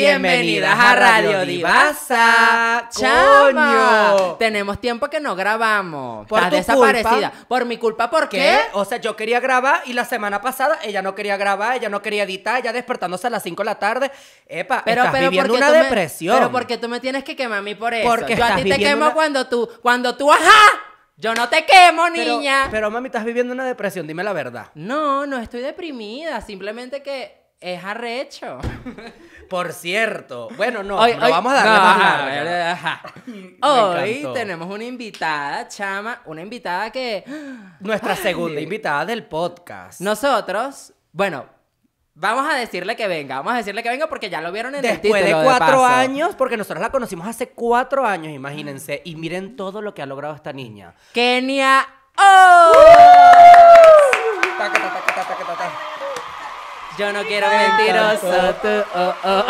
Bienvenidas a Radio Divasa. ¡Coño! Tenemos tiempo que no grabamos. Por desaparecida. Por mi culpa, ¿por qué? O sea, yo quería grabar y la semana pasada ella no quería grabar, ella no quería editar, ella despertándose a las 5 de la tarde. Epa, pero, estás viviendo una depresión. pero porque tú me tienes que quemar a mí por eso. Porque yo a ti te quemo cuando tú, cuando tú, ajá. Yo no te quemo, niña. Pero, pero mami, estás viviendo una depresión, dime la verdad. No, no estoy deprimida, simplemente que es arrecho. Por cierto. Bueno, no, no vamos a darle más larga. Hoy tenemos una invitada, chama, una invitada que... Nuestra segunda invitada del podcast. Nosotros, bueno, Vamos a decirle que venga, vamos a decirle que venga porque ya lo vieron en Después el título. Después de cuatro años, porque nosotros la conocimos hace cuatro años, imagínense. Y miren todo lo que ha logrado esta niña. Kenia O. ¡Uh! Yo no quiero mentiroso, tú, oh, oh.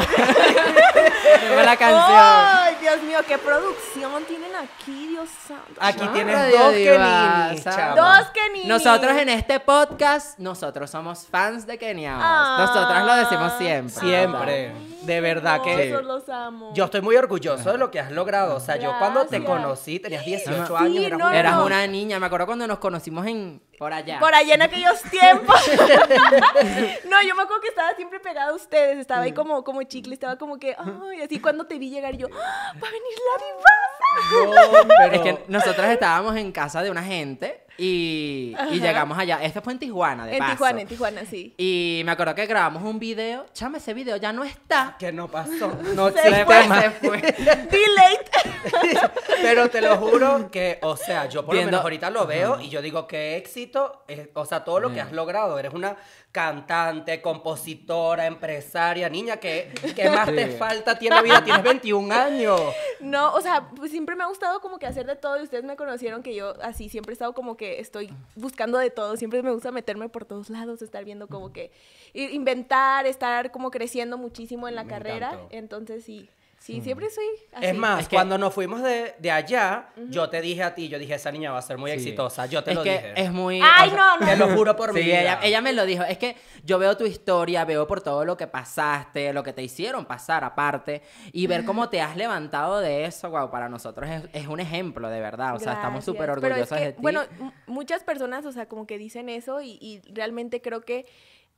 la canción. Ay, Dios mío, qué producción tienen aquí, Dios santo. Aquí tienes dos Kenini. Dos Kenini. Nosotros en este podcast, nosotros somos fans de Kenia. Nosotras lo decimos ah, siempre. Siempre. de verdad que. Los amo. Yo estoy muy orgulloso de lo que has logrado. O sea, yo cuando te conocí, tenías 18 años. eras una niña. Me acuerdo cuando nos conocimos en por allá. Por allá en aquellos tiempos. no, yo me acuerdo que estaba siempre pegada a ustedes. Estaba ahí mm. como, como chicle, estaba como que, mm. ay, así cuando te vi llegar yo, ¡Ah, ¡va a venir la divasa! pero... Es que nosotras estábamos en casa de una gente y, llegamos allá. Este fue en Tijuana, de paso. En Tijuana, en Tijuana, sí. Y me acuerdo que grabamos un video. Chame, ese video ya no está. Que no pasó. No se, fue, se fue. Delete. Pero te lo juro que, o sea, yo por lo menos ahorita lo veo y yo digo que éxito, o sea, todo lo que has logrado. Eres una cantante, compositora, empresaria, niña, que más te falta? Tiene vida, tienes 21 años. No, o sea, pues siempre me ha gustado como que hacer de todo y ustedes me conocieron que yo así siempre he estado como que estoy buscando de todo, siempre me gusta meterme por todos lados, estar viendo como que inventar, estar como creciendo muchísimo en la carrera, entonces sí. Sí, siempre soy así. Es más, cuando nos fuimos de, allá, yo te dije a ti, yo dije, esa niña va a ser muy exitosa. Yo te lo dije. Es muy. ¡Ay, no, no! Te lo juro por mí. ella, me lo dijo. Es que yo veo tu historia, veo por todo lo que pasaste, lo que te hicieron pasar aparte, y ver cómo te has levantado de eso, wow, para nosotros es, un ejemplo, de verdad. O sea, estamos súper orgullosos de ti. Bueno, muchas personas, o sea, como que dicen eso, y, realmente creo que.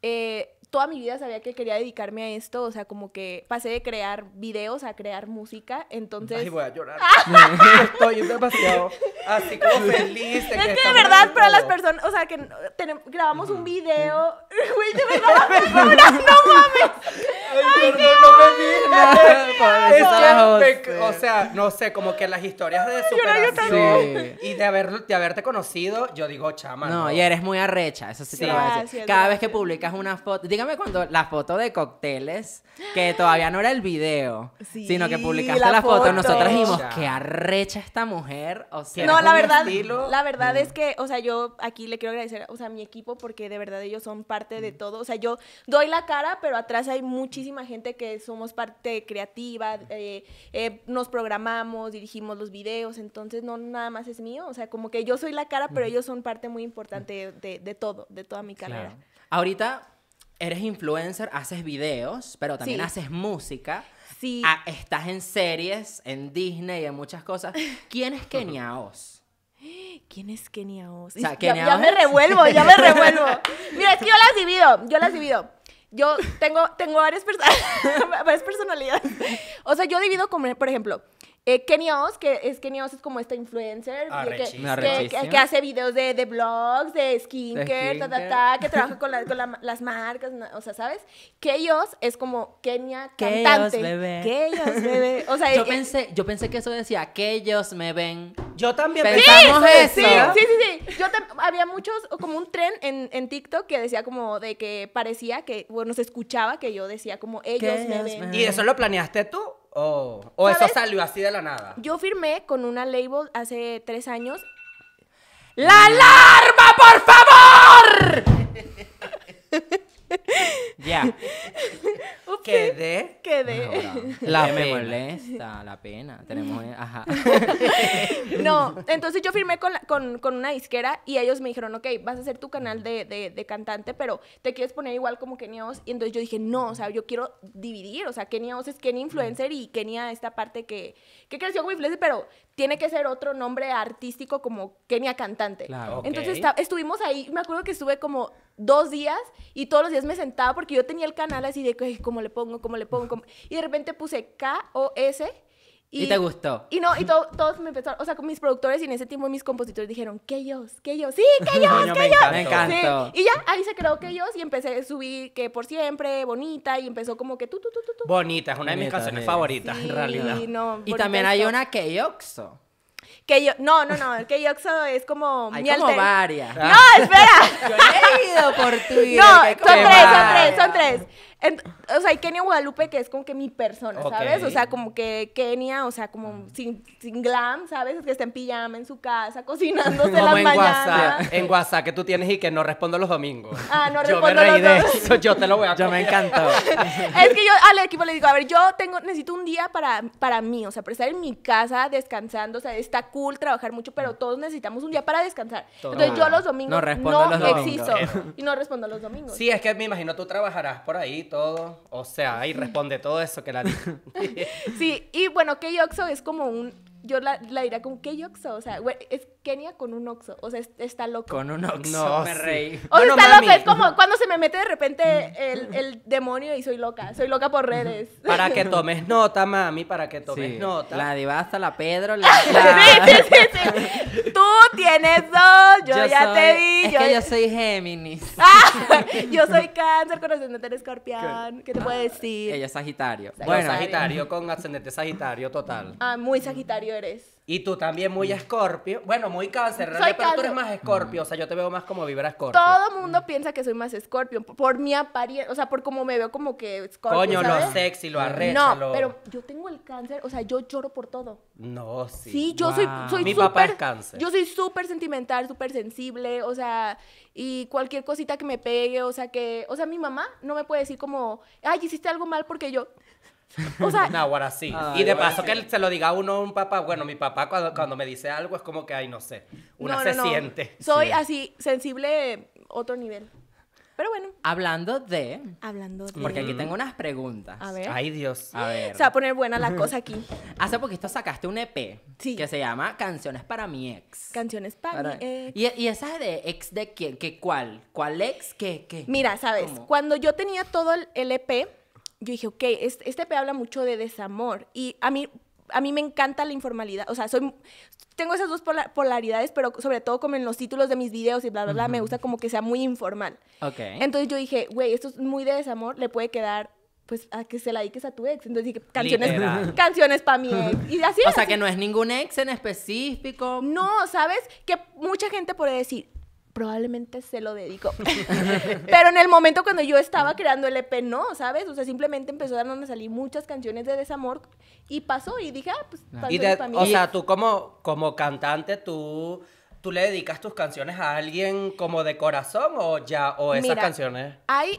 Eh, toda mi vida sabía que quería dedicarme a esto, o sea, como que pasé de crear videos a crear música, entonces... Ay, voy a llorar. Ah. Estoy demasiado así como feliz. De es que, de verdad, para las personas, o sea, que grabamos un video... Güey, de verdad, no mames. Ay, no, me o sea, no sé, como que las historias de superación y de, haber, de haberte conocido, yo digo, chama. No, y eres muy arrecha, eso sí, te lo voy a decir. Cada vez que publicas una foto cuando la foto de cócteles, que todavía no era el video, sino que publicaste la, foto, nosotras dijimos, qué arrecha esta mujer, o sea, no, la verdad, la verdad es mm. que, o sea, yo aquí le quiero agradecer, a mi equipo, porque de verdad ellos son parte de mm. todo, o sea, yo doy la cara, pero atrás hay muchísima gente que somos parte creativa, mm. eh, eh, nos programamos, dirigimos los videos, entonces no nada más es mío, o sea, como que yo soy la cara, pero ellos son parte muy importante de, todo, de toda mi carrera. Ahorita eres influencer, haces videos, pero también haces música. Sí. Ah, estás en series, en Disney, en muchas cosas. ¿Quién es Kenia Oz? ¿Quién es Kenia O sea, ¿Kenia ya, me revuelvo, ya me revuelvo. Mira, es que yo las divido, yo las divido. Yo tengo, tengo varias, personas, varias personalidades. O sea, yo divido como, por ejemplo, eh, Oz, que es que Oz es como esta influencer que, hace videos de, de blogs, de skincare, ta, que trabaja con, las marcas, o sea, ¿sabes? ellos es como Kenia cantante. que ellos bebé. yo, eh, pensé, yo pensé que eso decía, que ellos me ven. Yo también pensamos eso. Sí, sí, sí, sí. había muchos, como un tren en, en, TikTok que decía como de que parecía que, bueno, se escuchaba que yo decía como ellos, me ven. ¿Y eso lo planeaste tú? Oh, o eso salió así de la nada. Yo firmé con una label hace tres años. ¡La alarma, por favor! Ya. Quedé. Quedé. la me molesta, la pena. Tenemos. Eh, ajá. no, entonces yo firmé con, una disquera y ellos me dijeron, ok, vas a hacer tu canal mm. de, cantante, pero te quieres poner igual como Kenia Oz. Y entonces yo dije, no, o sea, yo quiero dividir. O sea, Kenia Oz es Kenia Influencer y Kenia esta parte que, que creció como influencer, pero tiene que ser otro nombre artístico como Kenia Cantante. Claro, Entonces estuvimos ahí, me acuerdo que estuve como dos días y todos los días me sentaba porque yo tenía el canal así de, ¿cómo le pongo? ¿Cómo le pongo? Y de repente puse K-O-S. Y, te gustó. Y no, y todos me empezaron, o sea, con mis productores y en ese tiempo mis compositores dijeron, que ellos, que ellos, sí, que ellos, que ellos. Me encantó. Y ya, ahí se creó que ellos y empecé a subir que por siempre, bonita, y empezó como que tú, tú, tú, tú. Bonita, es una de mis canciones favoritas, en realidad. y también hay una que yoxo. Que yo, no, no, no, el Keiokso es como Hay mi como varias. No, espera. Yo he ido por Twitter. No, son tres, son tres, son tres o sea, hay Kenia Guadalupe, que es como que mi persona, ¿sabes? O sea, como que Kenia, o sea, como sin, sin glam, ¿sabes? que está en pijama en su casa, cocinándose como en WhatsApp, en WhatsApp que tú tienes y que no respondo los domingos. Ah, no respondo los domingos. Yo me reí de eso, yo te lo voy a Yo me encantó. es que yo al equipo le digo, a ver, yo tengo, necesito un día para, para mí, o sea, para estar en mi casa descansando, o sea, está cool trabajar mucho, pero todos necesitamos un día para descansar. Entonces yo los domingos no, respondo los domingos. existo. y no respondo los domingos. Sí, es que me imagino tú trabajarás por ahí todo. O sea, ahí responde todo eso que la Sí, y bueno, k Yoxo es como un yo la, diría con qué oxo, o sea, güey, es Kenia con un oxo, o sea, está loco. Con un oxo, no, me reí. O está loca es como cuando se me mete de repente el, demonio y soy loca, soy loca por redes. Para que tomes nota, mami, para que tomes nota. La divasta, la Pedro, la... Sí, sí, Tú tienes dos, yo, ya te vi. Es yo... que yo soy Géminis. Ah, yo soy cáncer con ascendente en escorpión, ¿qué te puedo decir? Ella es sagitario. Bueno, sagitario con ascendente sagitario total. Ah, muy sagitario eres. Y tú también muy mm. escorpio. Bueno, muy cáncer, pero tú eres más escorpio. Mm. O sea, yo te veo más como vibra escorpio. Todo el mm. mundo piensa que soy más escorpio por mi apariencia, o sea, por cómo me veo como que escorpio, Coño, lo sexy, lo arrecho. No, pero yo tengo el cáncer, o sea, yo lloro por todo. No, sí. Sí, yo soy, soy Mi papá es cáncer. Yo soy súper sentimental, súper sensible, o sea, y cualquier cosita que me pegue, o sea, que, o sea, mi mamá no me puede decir como, ay, hiciste algo mal porque yo... O sea, no, ahora sí. Ah, y de paso que se lo diga a uno un papá, bueno, mi papá cuando, cuando me dice algo es como que, ay, no sé, Una se siente. Soy así, sensible otro nivel. Pero bueno. Hablando de... Hablando de... Porque aquí tengo unas preguntas. A ver. Ay, Dios. A ver. O sea, poner buena la cosa aquí. Hace poquito sacaste un EP. Que se llama Canciones para mi ex. Canciones para, mi ex. ¿Y, ¿Y, esa de ex de quién? ¿Qué cuál? ¿Cuál ex? ¿Qué? qué? Mira, ¿sabes? Cuando yo tenía todo el EP yo dije, ok, este, pe P habla mucho de desamor y a mí, a mí me encanta la informalidad, o sea, soy, tengo esas dos polaridades, pero sobre todo como en los títulos de mis videos y bla, bla, bla, me gusta como que sea muy informal. Ok. Entonces yo dije, güey, esto es muy de desamor, le puede quedar pues a que se la dediques a tu ex. Entonces dije, canciones, canciones para mi ex. Y así. O sea, que no es ningún ex en específico. No, ¿sabes? Que mucha gente puede decir, probablemente se lo dedico. Pero en el momento cuando yo estaba creando el EP, no, ¿sabes? O sea, simplemente empezó a salí muchas canciones de desamor y pasó y dije, ah, pues... también. Ah. O sea, tú como, como cantante, tú... ¿Tú le dedicas tus canciones a alguien como de corazón o ya, o esas canciones? Hay,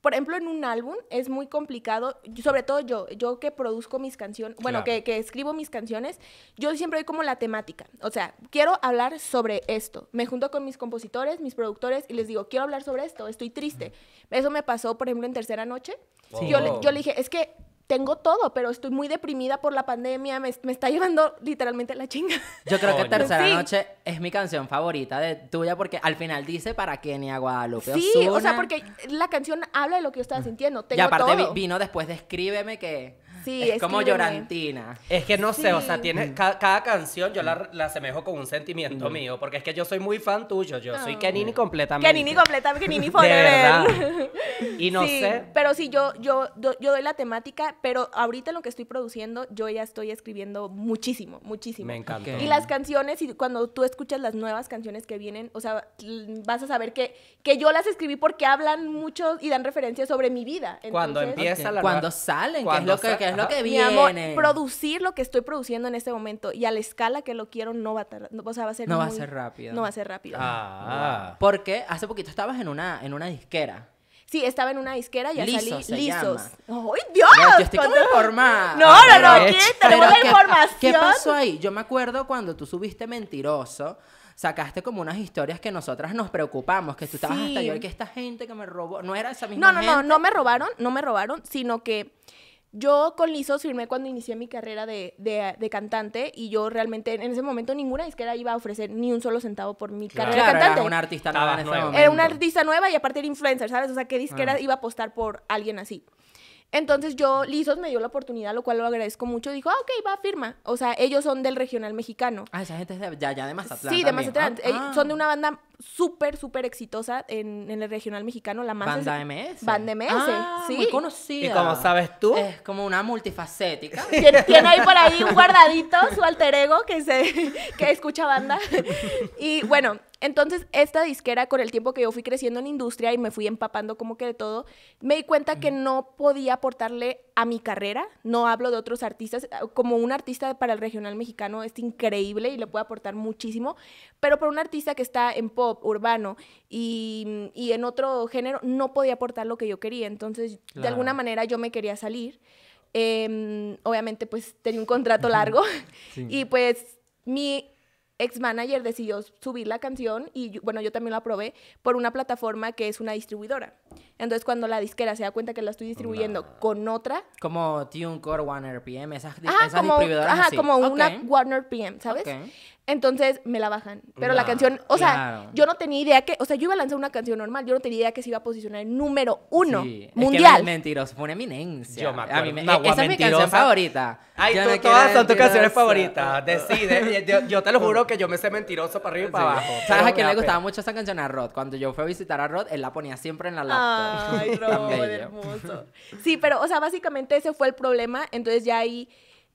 por ejemplo, en un álbum es muy complicado, sobre todo yo, yo que produzco mis canciones, bueno, que, escribo mis canciones, yo siempre doy como la temática. O sea, quiero hablar sobre esto. Me junto con mis compositores, mis productores y les digo, quiero hablar sobre esto, estoy triste. Eso me pasó, por ejemplo, en Tercera Noche. Yo, yo le oh. dije, es que tengo todo, pero estoy muy deprimida por la pandemia, me, está llevando literalmente la chinga. Yo creo que Tercera Noche es mi canción favorita de tuya porque al final dice para Kenia Guadalupe. Sí, o sea, porque la canción habla de lo que yo estaba sintiendo. Tengo y aparte vino después de Escríbeme que es como llorantina. Es que no sé, o sea, tiene, cada, canción yo la, la, asemejo con un sentimiento mío, porque es que yo soy muy fan tuyo, yo soy ah. Kenini completamente. Kenini completamente, Kenini forever. y no sé. Pero sí, yo, yo, yo doy la temática, pero ahorita lo que estoy produciendo, yo ya estoy escribiendo muchísimo, muchísimo. Me encanta. Y las canciones, y cuando tú escuchas las nuevas canciones que vienen, o sea, vas a saber que, que yo las escribí porque hablan mucho y dan referencias sobre mi vida. cuando empieza la Cuando salen, que es lo que es lo que viene. producir lo que estoy produciendo en este momento y a la escala que lo quiero no va a tardar, o sea, va a ser No va a ser rápido. No va a ser rápido. Ah. Porque hace poquito estabas en una, en una disquera. Sí, estaba en una disquera y ya salí lisos. ¡Ay, Dios! yo estoy como informada. No, no, no, no, información? ¿Qué pasó ahí? Yo me acuerdo cuando tú subiste Mentiroso, sacaste como unas historias que nosotras nos preocupamos, que tú estabas hasta yo, que esta gente que me robó, no era esa misma No, no, no, no me robaron, no me robaron, sino que yo con Lizos firmé cuando inicié mi carrera de, de, cantante y yo realmente en ese momento ninguna disquera iba a ofrecer ni un solo centavo por mi carrera de cantante. Era una artista nueva. Era una artista nueva y aparte era influencer, ¿sabes? O sea, ¿qué disquera ah. iba a apostar por alguien así? Entonces yo, Lizos me dio la oportunidad, lo cual lo agradezco mucho. Dijo, ah, ok, va, firma. O sea, ellos son del regional mexicano. Ah, esa gente es de, ya, ya de Mazatlán. Sí, de Mazatlán. Ah. Son de una banda súper, súper exitosa en, el regional mexicano, la más... Banda de MS. Banda MS, ah, sí. Muy conocida. ¿Y como sabes tú? Es como una multifacética. Tiene, ahí por ahí un guardadito, su alter ego, que, se, que escucha banda. Y bueno, entonces, esta disquera, con el tiempo que yo fui creciendo en industria y me fui empapando como que de todo, me di cuenta que no podía aportarle a mi carrera, no hablo de otros artistas, eh, como un artista para el regional mexicano es increíble y le puede aportar muchísimo, pero para un artista que está en pop, urbano y, en otro género, no podía aportar lo que yo quería, entonces de alguna manera yo me quería salir. Em, obviamente pues tenía un contrato largo y pues mi ex manager decidió subir la canción y bueno, yo también la probé por una plataforma que es una distribuidora. Entonces, cuando la disquera se da cuenta que la estoy distribuyendo con otra. Como TuneCore, Warner PM, esas, ajá, como, como una Warner PM, ¿sabes? Entonces me la bajan. Pero la canción, o sea, yo no tenía idea que, o sea, yo iba a lanzar una canción normal, yo no tenía idea que se iba a posicionar en número uno mundial. que mentiroso, fue una eminencia. Yo e- esa es mi canción favorita. Ay, tú, todas son tus canciones favoritas. Decide. yo, te lo juro que yo me sé mentiroso para arriba y para abajo. ¿Sabes a quién le gustaba mucho esa canción a Rod? Cuando yo fui a visitar a Rod, él la ponía siempre en la laptop. Ay, Rod, hermoso. Sí, pero, o sea, básicamente ese fue el problema. Entonces ya ahí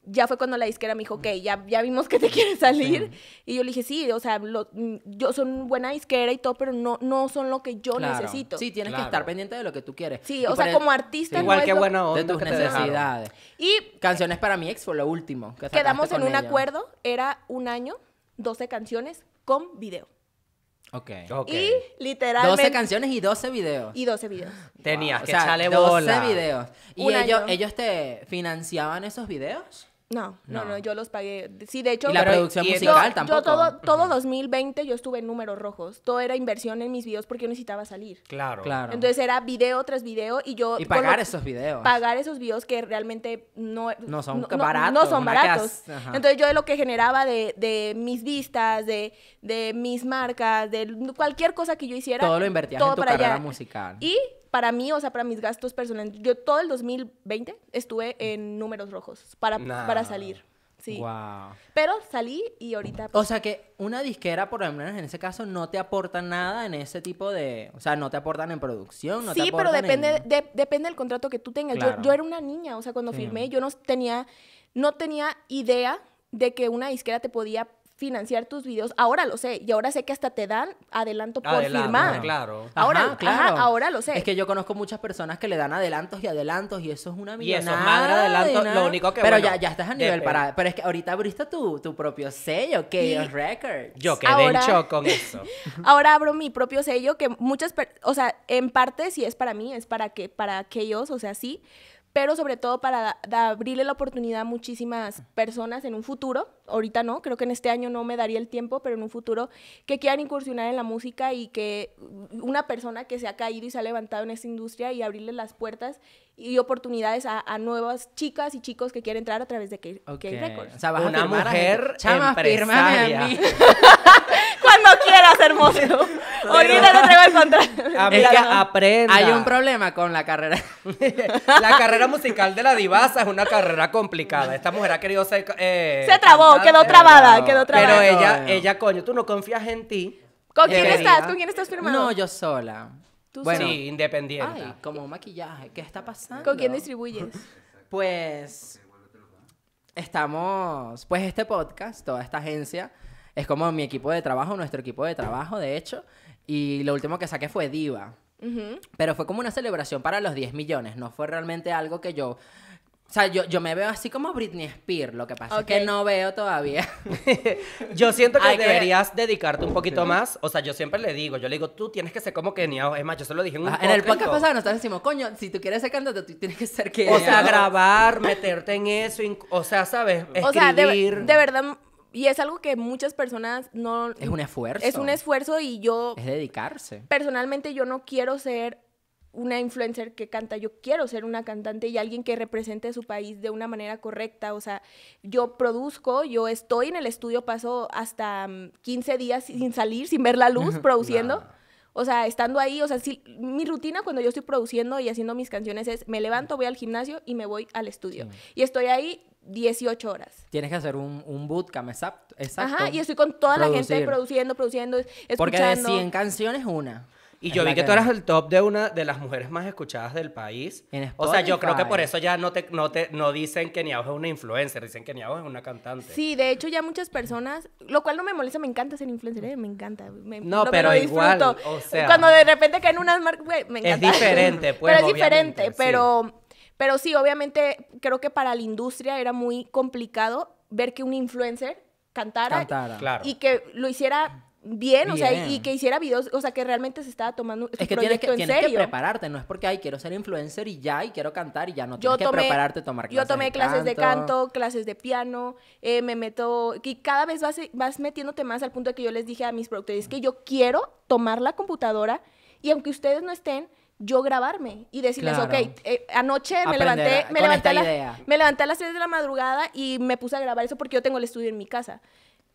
ya fue cuando la disquera me dijo, ok, ya, ya vimos que te quieres salir. Y yo le dije, sí, o sea, yo son buena disquera y todo, pero no, no son lo que yo necesito. Sí, tienes que estar pendiente de lo que tú quieres. Sí, o sea, como artista. Igual que bueno, de tus necesidades. Y canciones para mi ex fue lo último. quedamos en un acuerdo, era un año, 12 canciones con video. Ok. Y literalmente. 12 canciones y 12 videos. Y 12 videos. Tenías que o sea, echarle bola. 12 videos. ¿Y ellos, ellos te financiaban esos videos? No, no, no, yo los pagué. Sí, de hecho, ¿Y la producción musical tampoco. Yo todo, todo 2020 yo estuve en números rojos. Todo era inversión en mis videos porque yo necesitaba salir. Claro. claro. Entonces era video tras video y yo. Y pagar esos videos. Pagar esos videos que realmente no. No son baratos. No, son baratos. Entonces yo de lo que generaba de, de mis vistas, de, mis marcas, de cualquier cosa que yo hiciera. Todo lo invertía en tu carrera musical. Y para mí, o sea, para mis gastos personales, yo todo el 2020 estuve en números rojos para, para salir. Sí. Pero salí y ahorita. O pues sea que una disquera, por lo menos en ese caso, no te aporta nada en ese tipo de. O sea, no te aportan en producción. sí, pero depende, de, depende del contrato que tú tengas. Yo, yo, era una niña, o sea, cuando firmé, yo no tenía, no tenía idea de que una disquera te podía financiar tus videos. Ahora lo sé. Y ahora sé que hasta te dan adelanto por adelanto, firmar. Claro. Ahora, claro. ahora lo sé. Es que yo conozco muchas personas que le dan adelantos y adelantos y eso es una millonada. Y eso madre adelanto. lo único que Pero ya, ya estás a nivel para. Pero es que ahorita abriste tu, propio sello, que Records. Yo quedé en shock con eso. ahora abro mi propio sello que muchas, o sea, en parte si es para mí, es para que para o sea, sí pero sobre todo para abrirle la oportunidad a muchísimas personas en un futuro, ahorita no, creo que en este año no me daría el tiempo, pero en un futuro que quieran incursionar en la música y que una persona que se ha caído y se ha levantado en esta industria y abrirle las puertas y oportunidades a, nuevas chicas y chicos que quieran entrar a través de que okay. O sea, una mujer no quieras, hermoso. Oye, te traigo el contrato. Amiga, Hay un problema con la carrera. la carrera musical de la divasa es una carrera complicada. Esta mujer ha querido ser... Eh, se trabó, quedó trabada, quedó trabada. Pero ella, ella, coño, tú no confías en ti. ¿Con eh, quién estás? ¿Con quién estás firmando? No, yo sola. ¿Tú bueno, sí, independiente. como maquillaje. ¿Qué está pasando? ¿Con quién distribuyes? Pues estamos, pues este podcast, toda esta agencia, es como mi equipo de trabajo, nuestro equipo de trabajo, de hecho. Y lo último que saqué fue Diva. Pero fue como una celebración para los 10 millones. No fue realmente algo que yo o sea, yo, me veo así como Britney Spears, lo que pasa que no veo todavía. yo siento que deberías dedicarte un poquito más. O sea, yo siempre le digo, yo le digo, tú tienes que ser como Kenia. Es más, yo se lo dije en un ah, En el podcast pasado nosotros decimos, coño, si tú quieres ser cantante, tú tienes que ser que O sea, grabar, meterte en eso, o sea, ¿sabes? Escribir. O sea, de verdad y es algo que muchas personas no... Es un esfuerzo. Es un esfuerzo y yo... Es dedicarse. Personalmente yo no quiero ser una influencer que canta, yo quiero ser una cantante y alguien que represente a su país de una manera correcta, o sea, yo produzco, yo estoy en el estudio, paso hasta 15 mm, días sin salir, sin ver la luz, produciendo. O sea, estando ahí, o sea, mi rutina cuando yo estoy produciendo y haciendo mis canciones es, me levanto, voy al gimnasio y me voy al estudio. Y estoy ahí 18 horas. Tienes que hacer un, un bootcamp, exacto, Ajá, y estoy con toda la gente produciendo, produciendo, escuchando. Porque de 100 canciones, una. Y yo vi que, tú eras el top de una de las mujeres más escuchadas del país. En o sea, yo creo que por eso ya no te, no te no dicen que Niago es una influencer, dicen que Niago es una cantante. Sí, de hecho ya muchas personas, lo cual no me molesta, me encanta ser influencer, eh, me encanta. Me, no, pero disfruto. igual, cuando de repente caen unas marcas, me encanta. Es diferente, pues. pero es pues, diferente, pero pero sí, obviamente creo que para la industria era muy complicado ver que un influencer cantara, Y, que lo hiciera Bien, o sea, y que hiciera videos, o sea, que realmente se estaba tomando es que tienes que, tienes que prepararte, no es porque, ay, quiero ser influencer y ya, y quiero cantar y ya, no, tienes que prepararte tomar clases Yo tomé clases de canto, clases de piano, eh, me meto, y cada vez vas, vas metiéndote más al punto de que yo les dije a mis productores, que yo quiero tomar la computadora y aunque ustedes no estén, yo grabarme y decirles, ok, eh, anoche me levanté, me levanté, a las 3 de la madrugada y me puse a grabar eso porque yo tengo el estudio en mi casa.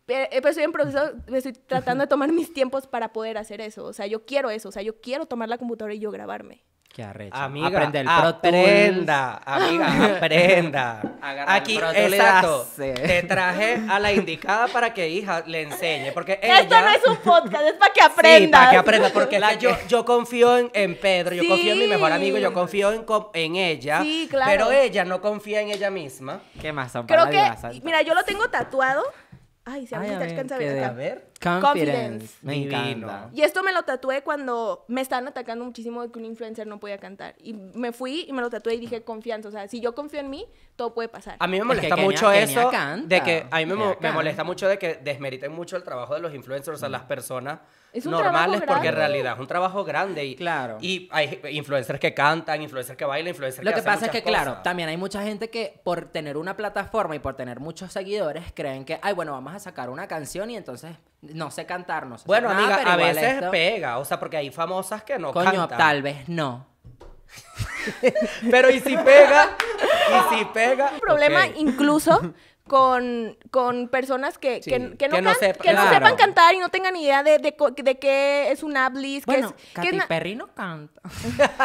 Pero, eh, pero pues, estoy en proceso, estoy tratando de tomar mis tiempos para poder hacer eso. O sea, yo quiero eso. O sea, yo quiero tomar la computadora y yo grabarme. Qué arrecho. Amiga, aprende el aprenda, amiga, aprenda. Aquí, exacto, te traje a la indicada para que hija le enseñe, porque ella... Esto no es un podcast, es para que aprenda. Sí, para que aprenda, porque yo, yo confío en, en Pedro, yo confío en mi mejor amigo, yo confío en, en ella, sí, claro. pero ella no confía en ella misma. ¿Qué más? Creo que, mira, yo lo tengo tatuado. Ay, se si me está alcanza a ver. Confidence. Me encanta. Y esto me lo tatué cuando me estaban atacando muchísimo de que un influencer no podía cantar. Y me fui y me lo tatué y dije confianza. O sea, si yo confío en mí, todo puede pasar. A mí me molesta mucho eso. De que, a mí me, molesta mucho de que desmeriten mucho el trabajo de los influencers, o sea, las personas normales, porque en realidad es un trabajo grande. Y, claro. Y hay influencers que cantan, influencers que bailan, influencers que lo que, pasa es que, claro, también hay mucha gente que por tener una plataforma y por tener muchos seguidores creen que, ay, bueno, vamos a sacar una canción y entonces no sé cantar, no sé. Bueno, amiga, a veces pega, o sea, porque hay famosas que no Coño, tal vez no. pero y si pega, y si pega. Un problema incluso con, con personas que, que, no, que no, sepan cantar y no tengan idea de, de, qué es un ablis. Bueno, que es, Katy Perry no canta.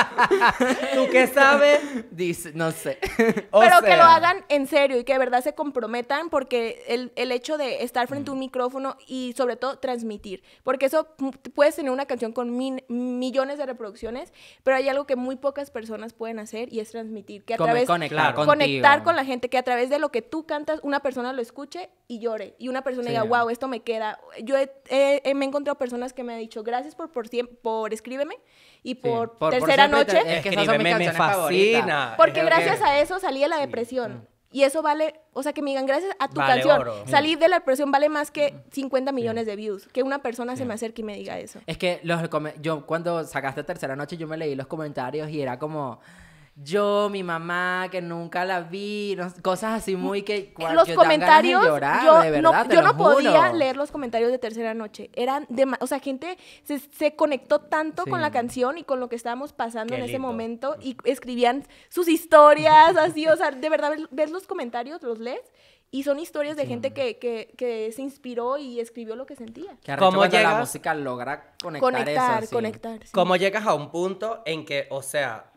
¿Tú qué sabes? Dice, no sé. Pero que lo hagan en serio y que de verdad se comprometan porque el, el hecho de estar frente a un mm. micrófono y sobre todo transmitir. Porque eso puedes tener una canción con millones de reproducciones, pero hay algo que muy pocas personas pueden hacer y es transmitir. Que a través... Conectar, conectar con la gente, que a través de lo que tú cantas, una persona lo escuche y llore. Y una persona diga, wow, esto me queda. Yo he, me he encontrado personas que me han dicho, gracias por, por, por escríbeme y por, tercera noche. Porque gracias a eso salí de la depresión. Mm. Y eso vale, o sea, que me digan, gracias a tu canción, salir de la depresión vale más que 50 mm. millones de views. Que una persona se me acerque y me diga eso. Es que los yo cuando sacaste Tercera Noche, yo me leí los comentarios y era como, yo, mi mamá, que nunca la vi, cosas así mm, muy que... los comentarios, yo, no, yo podía leer los comentarios de Tercera Noche. Eran de, o sea, gente se, conectó tanto con la canción y con lo que estábamos pasando en ese momento y escribían sus historias así, o sea, de verdad, ves los comentarios, los lees y son historias de gente que, se inspiró y escribió lo que sentía. ¿Cómo llegas? la música logra conectar, conectar eso. Conectar, ¿Cómo llegas a un punto en que, o sea,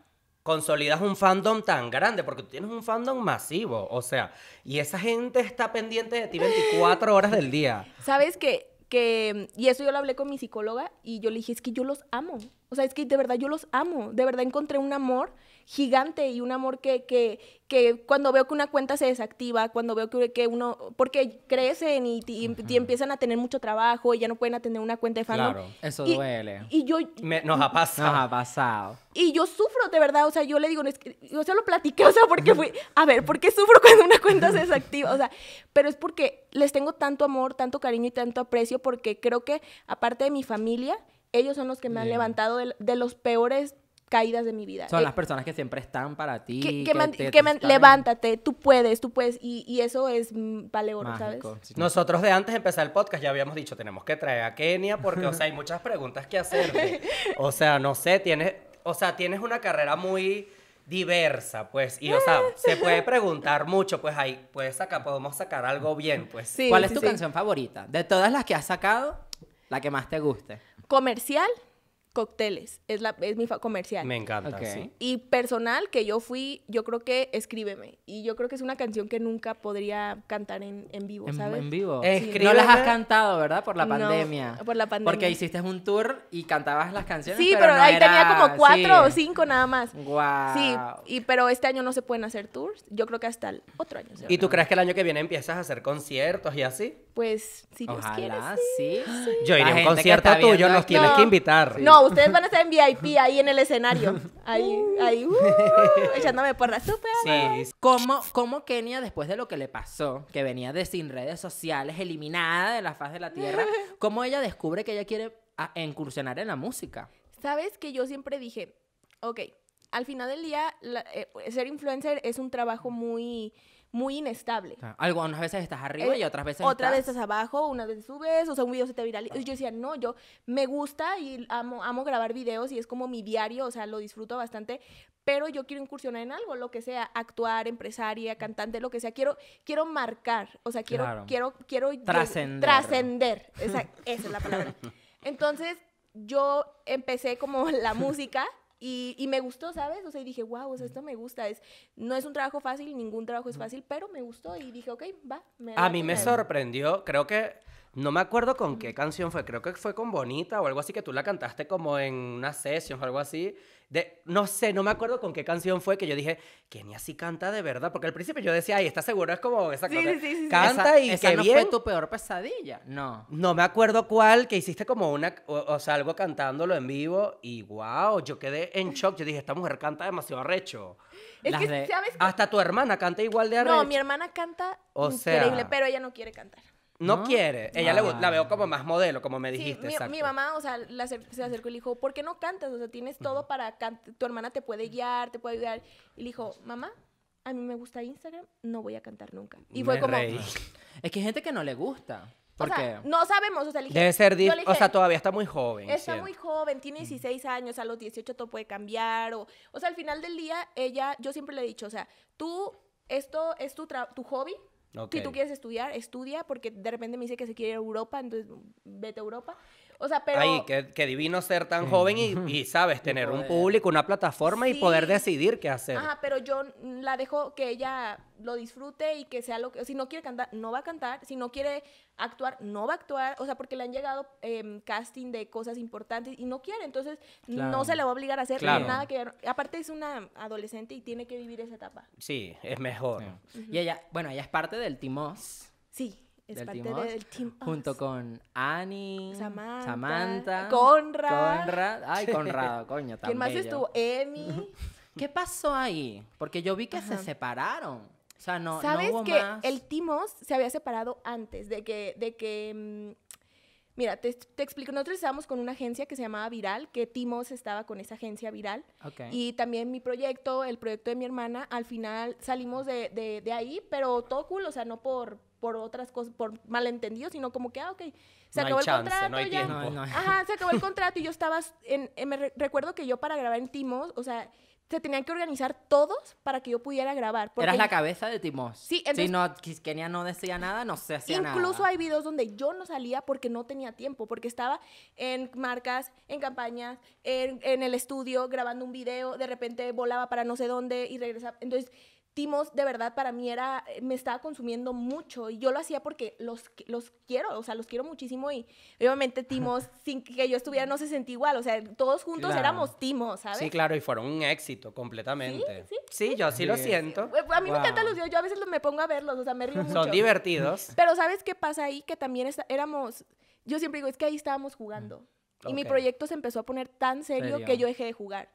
consolidas un fandom tan grande, porque tú tienes un fandom masivo, o sea, y esa gente está pendiente de ti 24 horas del día. ¿Sabes qué? que, y eso yo lo hablé con mi psicóloga y yo le dije, es que yo los amo, o sea, es que de verdad yo los amo, de verdad encontré un amor gigante y un amor que, cuando veo que una cuenta se desactiva, cuando veo que, que uno, porque crecen y, empiezan a tener mucho trabajo y ya no pueden atender una cuenta de fandom. Claro, eso duele. Y yo... nos ha pasado. ha pasado. Y yo sufro, de verdad, o sea, yo le digo, o es yo se lo platiqué, o sea, porque fui, a ver, ¿por qué sufro cuando una cuenta se desactiva? O sea, pero es porque les tengo tanto amor, tanto cariño y tanto aprecio, porque creo que aparte de mi familia, ellos son los que me han levantado de, los peores caídas de mi vida. Son eh, las personas que siempre están para ti. levántate, tú puedes, tú puedes. Y, eso es vale ¿sabes? Nosotros de antes de empezar el podcast ya habíamos dicho, tenemos que traer a Kenia porque, o sea, hay muchas preguntas que hacerte. O sea, no sé, tienes, o sea, tienes una carrera muy diversa, pues, y o sea, ah. se puede preguntar mucho, pues ahí puedes sacar, podemos sacar algo bien, pues. Sí, ¿Cuál es tu canción favorita? De todas las que has sacado, la que más te guste. Comercial, cócteles. Es, la, es mi comercial. Me encanta. Y personal, que yo fui, yo creo que escríbeme. Y yo creo que es una canción que nunca podría cantar en, vivo, ¿sabes? En, vivo. No las has cantado, ¿verdad? Por la pandemia. por la pandemia. Porque hiciste un tour y cantabas las canciones. Sí, pero, ahí tenía como cuatro o cinco nada más. Wow. Sí, y, pero este año no se pueden hacer tours. Yo creo que hasta el otro año. ¿Y tú crees que el año que viene empiezas a hacer conciertos y así? Pues, si Dios quieres sí, Yo iré a un concierto tuyo, nos tienes que invitar. No, ustedes van a estar en VIP ahí en el escenario. Ahí, ahí, uh, Echándome echándome la Súper. Sí. ¿Cómo, Kenia, después de lo que le pasó, que venía de sin redes sociales, eliminada de la faz de la tierra, cómo ella descubre que ella quiere ah, incursionar en la música? Sabes que yo siempre dije, ok, al final del día, eh, ser influencer es un trabajo muy muy inestable. O algo, unas veces estás arriba y eh, otras veces Otras estás... abajo, unas veces subes, o sea, un video se te viraliza. Yo decía, no, yo me gusta y amo, amo grabar videos y es como mi diario, o sea, lo disfruto bastante, pero yo quiero incursionar en algo, lo que sea, actuar, empresaria, cantante, lo que sea. Quiero, quiero marcar, o sea, quiero, quiero, quiero... Trascender. Trascender, esa es la palabra. Entonces, yo empecé como la música y, y, me gustó, ¿sabes? O sea, y dije, wow, o sea, esto me gusta. Es, no es un trabajo fácil, ningún trabajo es fácil, pero me gustó y dije, ok, va. a mí me sorprendió, creo que, no me acuerdo con qué canción fue, creo que fue con Bonita o algo así, que tú la cantaste como en una sesión o algo así no sé, no me acuerdo con qué canción fue que yo dije, ni así canta de verdad, porque al principio yo decía, ay, está seguro, es como esa cosa, canta y que no fue tu peor pesadilla, no. No me acuerdo cuál, que hiciste como una, o, sea, algo cantándolo en vivo y wow, yo quedé en shock, yo dije, esta mujer canta demasiado arrecho. Es que, Hasta tu hermana canta igual de arrecho. No, mi hermana canta o increíble, pero ella no quiere cantar. No, quiere. Ella la veo ah. como más modelo, como me dijiste. Sí, mi, mamá, o sea, se acercó y le dijo, ¿por qué no cantas? O sea, tienes todo para cantar. Tu hermana te puede guiar, te puede ayudar. Y le dijo, mamá, a mí me gusta Instagram, no voy a cantar nunca. Y fue como... Es que hay gente que no le gusta. ¿Por no sabemos, o sea, dije, Debe ser, o sea, todavía está muy joven. Está muy joven, tiene 16 años, a los 18 todo puede cambiar, o, o sea, al final del día, ella, yo siempre le he dicho, o sea, tú, esto es tu, tu hobby, si tú quieres estudiar, estudia, porque de repente me dice que se quiere ir a Europa, entonces vete a Europa. O sea, pero... Ay, qué, divino ser tan joven y, sabes, tener un público, una plataforma y poder decidir qué hacer. Ajá, pero yo la dejo que ella lo disfrute y que sea lo que... Si no quiere cantar, no va a cantar. Si no quiere actuar, no va a actuar. O sea, porque le han llegado em, casting de cosas importantes y no quiere. Entonces, no se le va a obligar a hacer nada que... Aparte, es una adolescente y tiene que vivir esa etapa. Sí, es mejor. Y ella, bueno, ella es parte del Timos. Sí. Team Junto con Annie Samantha, eh, Conrad. Ay, Conrad, coño, también. ¿Quién más estuvo? Emi. ¿Qué pasó ahí? Porque yo vi que se separaron. O sea, no, ¿Sabes no hubo que más... el Timos se había separado antes de que, de que mm, Mira, te, explico. Nosotros estábamos con una agencia que se llamaba Viral, que Timos estaba con esa agencia Viral. Y también mi proyecto, el proyecto de mi hermana, al final salimos de, de, ahí, pero todo cool, o sea, no por, por otras cosas, por malentendidos, sino como que, ah, ok, se acabó el contrato. Ajá, se acabó el contrato y yo estaba, en, me recuerdo que yo para grabar en Timos, o sea, se tenían que organizar todos para que yo pudiera grabar. Eras la cabeza de Timos. Sí, entonces... Si no, Kenia no decía nada, no se hacía nada. Incluso hay videos donde yo no salía porque no tenía tiempo, porque estaba en marcas, en campañas, en, el estudio, grabando un video, de repente volaba para no sé dónde y regresaba. Entonces Timos de verdad para mí era, eh, me estaba consumiendo mucho y yo lo hacía porque los, los quiero, o sea, los quiero muchísimo y obviamente Timos, sin que yo estuviera, no se sentía igual, o sea, todos juntos éramos Timos, ¿sabes? Sí, claro, y fueron un éxito completamente. Sí, yo sí, lo siento. A mí me encantan los videos, yo a veces me pongo a verlos, o sea, me río mucho. Son divertidos. Pero ¿sabes qué pasa ahí? Que también éramos, yo siempre digo, es que ahí estábamos jugando. Mm. Y mi proyecto se empezó a poner tan ¿Serio? que yo dejé de jugar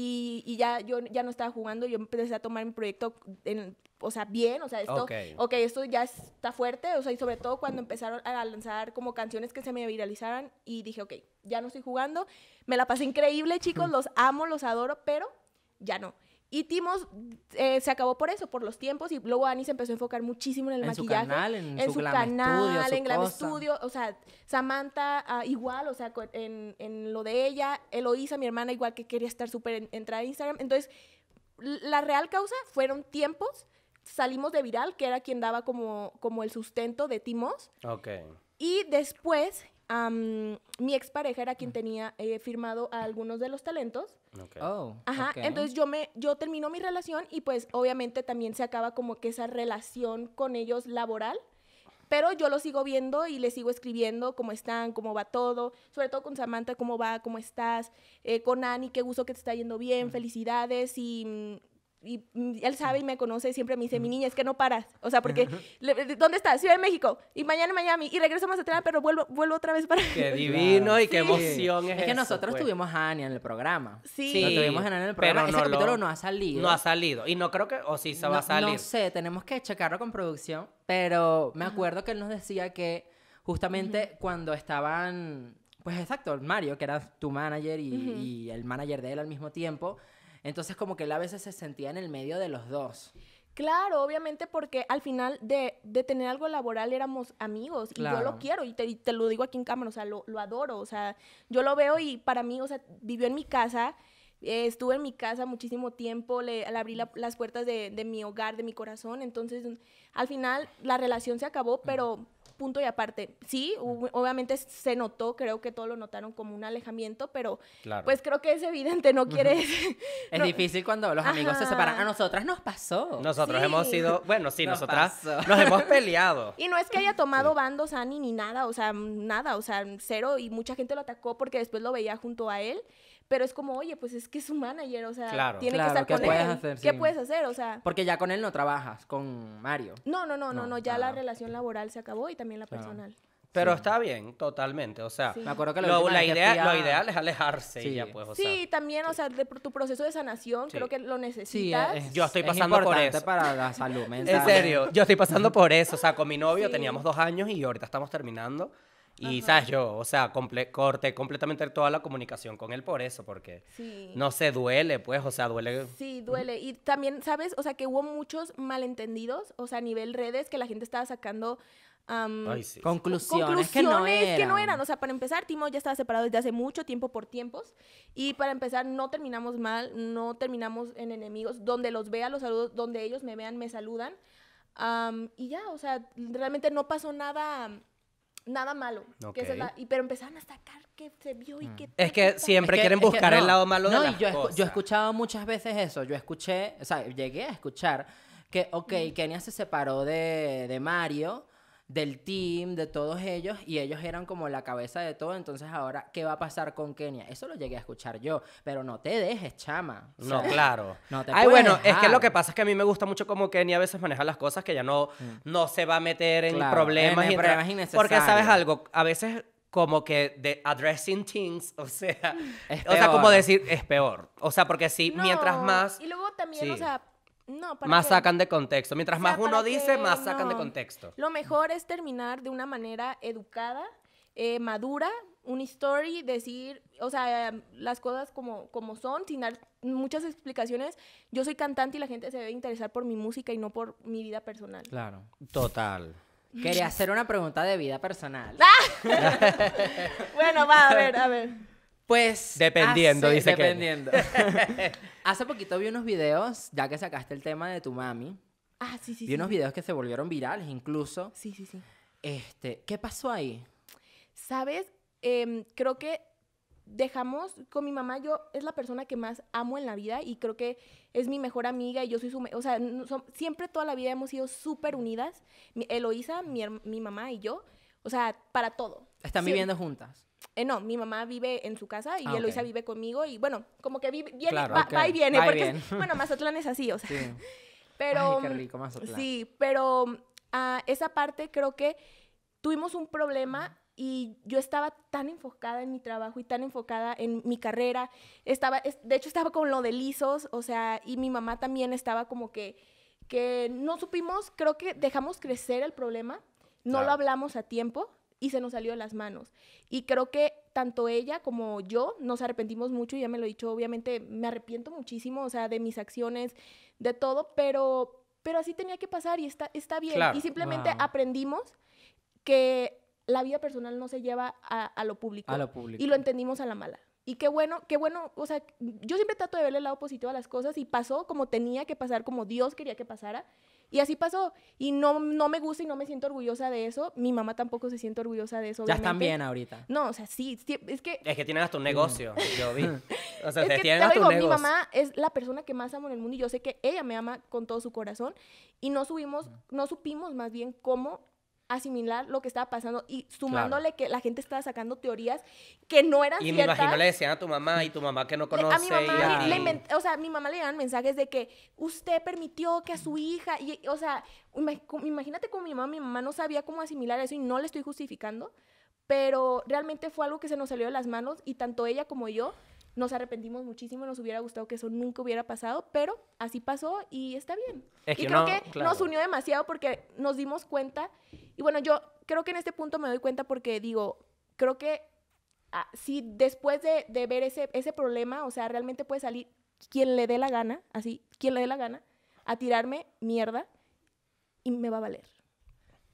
y, ya yo ya no estaba jugando, yo empecé a tomar mi proyecto, en, o sea, bien, o sea, esto, ok, esto ya está fuerte, o sea, y sobre todo cuando empezaron a lanzar como canciones que se me viralizaran y dije, ok, ya no estoy jugando, me la pasé increíble, chicos, los amo, los adoro, pero ya no. Y Timos eh, se acabó por eso, por los tiempos, y luego Ani se empezó a enfocar muchísimo en el en Su canal, en, su, canal, estudio, en O sea, Samantha ah, igual, o sea, en, lo de ella. Eloísa, mi hermana, igual que quería estar súper entrada en Instagram. Entonces, la real causa fueron tiempos. Salimos de Viral, que era quien daba como, como el sustento de Timos. Ok. Y después Um, mi expareja era quien ah. tenía eh, firmado a algunos de los talentos. Oh, okay. entonces yo me, yo termino mi relación y pues obviamente también se acaba como que esa relación con ellos laboral. Pero yo lo sigo viendo y le sigo escribiendo cómo están, cómo va todo, sobre todo con Samantha, cómo va, cómo estás, eh, con Ani, qué gusto que te está yendo bien, felicidades y mm, y él sabe y me conoce, siempre me dice, mi niña, es que no paras. O sea, porque, ¿dónde estás? Ciudad de México. Y mañana en Miami. Y regreso a atrás pero vuelvo, vuelvo otra vez para... Qué divino y qué emoción es Es que nosotros pues. tuvimos a Ania en el programa. Sí. tuvimos a Ania en el programa. Pero Ese no no ha salido. No ha salido. Y no creo que... O sí se va a salir. No sé, tenemos que checarlo con producción. Pero me acuerdo que él nos decía que justamente cuando estaban... Pues exacto, Mario, que era tu manager y, y el manager de él al mismo tiempo entonces como que él a veces se sentía en el medio de los dos. Claro, obviamente porque al final de, tener algo laboral éramos amigos y yo lo quiero y te, lo digo aquí en cámara, o sea, lo, adoro, o sea, yo lo veo y para mí, o sea, vivió en mi casa, estuvo eh, estuve en mi casa muchísimo tiempo, le, abrí las puertas de, de, mi hogar, de mi corazón, entonces al final la relación se acabó, pero punto y aparte. Sí, obviamente se notó, creo que todos lo notaron como un alejamiento, pero pues creo que es evidente, no quiere es difícil cuando los amigos se separan. A nosotras nos pasó. Nosotros hemos sido, bueno, sí, nosotras nos hemos peleado. Y no es que haya tomado bandos a ni nada, o sea, nada, o sea, cero y mucha gente lo atacó porque después lo veía junto a él pero es como, oye, pues es que es su manager, o sea, tiene que estar ¿qué puedes Hacer, ¿Qué puedes hacer? O sea, porque ya con él no trabajas, con Mario. No, no, no, no, no ya la relación laboral se acabó y también la personal. Pero está bien, totalmente. O sea, me acuerdo que lo, la idea, lo ideal es alejarse sí. y ya pues. O sea, sí, también, o sea, de, tu proceso de sanación creo que lo necesitas. yo estoy pasando por eso. para la salud mental. En serio, yo estoy pasando por eso. O sea, con mi novio teníamos dos años y ahorita estamos terminando. Y sabes yo, o sea, corté completamente toda la comunicación con él por eso, porque no se duele, pues, o sea, duele. Sí, duele. Y también, ¿sabes? O sea, que hubo muchos malentendidos, o sea, a nivel redes, que la gente estaba sacando conclusiones, que, no eran. que no eran. O sea, para empezar, Timo ya estaba separado desde hace mucho tiempo por tiempos. Y para empezar, no terminamos mal, no terminamos en enemigos. Donde los vea, los saludos, donde ellos me vean, me saludan. y ya, o sea, realmente no pasó nada nada malo. y, pero empezaron a sacar que se vio y mm. que... Es que siempre quieren buscar el lado malo de las yo, yo he escuchado muchas veces eso. Yo escuché, o sea, llegué a escuchar que, ok, Kenia se separó de, de Mario del team, de todos ellos, y ellos eran como la cabeza de todo, entonces ahora, ¿qué va a pasar con Kenia? Eso lo llegué a escuchar yo, pero no te dejes, chama. no, claro. No te Ay, bueno, es que lo que pasa es que a mí me gusta mucho cómo Kenia a veces maneja las cosas que ya no, mm. no se va a meter en problemas. En problemas innecesarios. Porque, ¿sabes algo? A veces como que de addressing things, o sea, o sea, como decir, es peor. O sea, porque sí, mientras más... Y luego también, o sea no, más sacan de contexto. Mientras más uno dice, más sacan de contexto. Lo mejor es terminar de una manera educada, eh, madura, un story, decir, o sea, las cosas como, como son, sin dar muchas explicaciones. Yo soy cantante y la gente se debe interesar por mi música y no por mi vida personal. Claro, total. Quería hacer una pregunta de vida personal. bueno, va, a ver, a ver. Pues. Dependiendo, hace, ah, dice hace poquito vi unos videos, ya que sacaste el tema de tu mami. Ah, sí, sí. Vi unos videos que se volvieron virales, incluso. Sí, sí, sí. Este, ¿qué pasó ahí? Sabes, em, creo que dejamos con mi mamá. Yo es la persona que más amo en la vida y creo que es mi mejor amiga y yo soy su. O sea, siempre toda la vida hemos sido súper unidas. Eloisa, Eloísa, mi, mamá y yo. O sea, para todo. Están viviendo juntas. Eh, no, mi mamá vive en su casa y ah, vive conmigo y bueno, como que viene, va, y viene, porque bueno, Mazatlán es así, o sea. Sí. Pero, mm, Sí, pero mm, esa parte creo que tuvimos un problema y yo estaba tan enfocada en mi trabajo y tan enfocada en mi carrera. Estaba, de hecho, estaba con lo de lisos, o sea, y mi mamá también estaba como que, que no supimos, creo que dejamos crecer el problema, no lo hablamos a tiempo y se nos salió de las manos. Y creo que tanto ella como yo nos arrepentimos mucho, y ya me lo he dicho, obviamente me arrepiento muchísimo, o sea, de mis acciones, de todo, pero, pero así tenía que pasar y está, está bien. Y simplemente aprendimos que la vida personal no se lleva a, lo público. A lo público. Y lo entendimos a la mala. Y qué bueno, qué bueno, o sea, yo siempre trato de ver el lado positivo a las cosas y pasó como tenía que pasar, como Dios quería que pasara. Y así pasó. Y no, no me gusta y no me siento orgullosa de eso. Mi mamá tampoco se siente orgullosa de eso. Obviamente. Ya están bien ahorita. No, o sea, sí, es que... Es que tienen hasta un negocio, mm. yo vi. O sea, es tienen hasta un negocio. Mi mamá es la persona que más amo en el mundo y yo sé que ella me ama con todo su corazón. Y no subimos, no supimos más bien cómo asimilar lo que estaba pasando y sumándole que la gente estaba sacando teorías que no eran ciertas. Y me imagino le decían a tu mamá y tu mamá que no conoce. A mi mamá, o sea, mi mamá le llegaban mensajes de que usted permitió que a su hija, y, o sea, imagínate como mi mamá, mi mamá no sabía cómo asimilar eso y no le estoy justificando, pero realmente fue algo que se nos salió de las manos y tanto ella como yo nos arrepentimos muchísimo, nos hubiera gustado que eso nunca hubiera pasado, pero así pasó y está bien. y creo que nos unió demasiado porque nos dimos cuenta y bueno, yo creo que en este punto me doy cuenta porque digo, creo que ah, si después de, ver ese, ese, problema, o sea, realmente puede salir quien le dé la gana, así, quien le dé la gana, a tirarme mierda y me va a valer.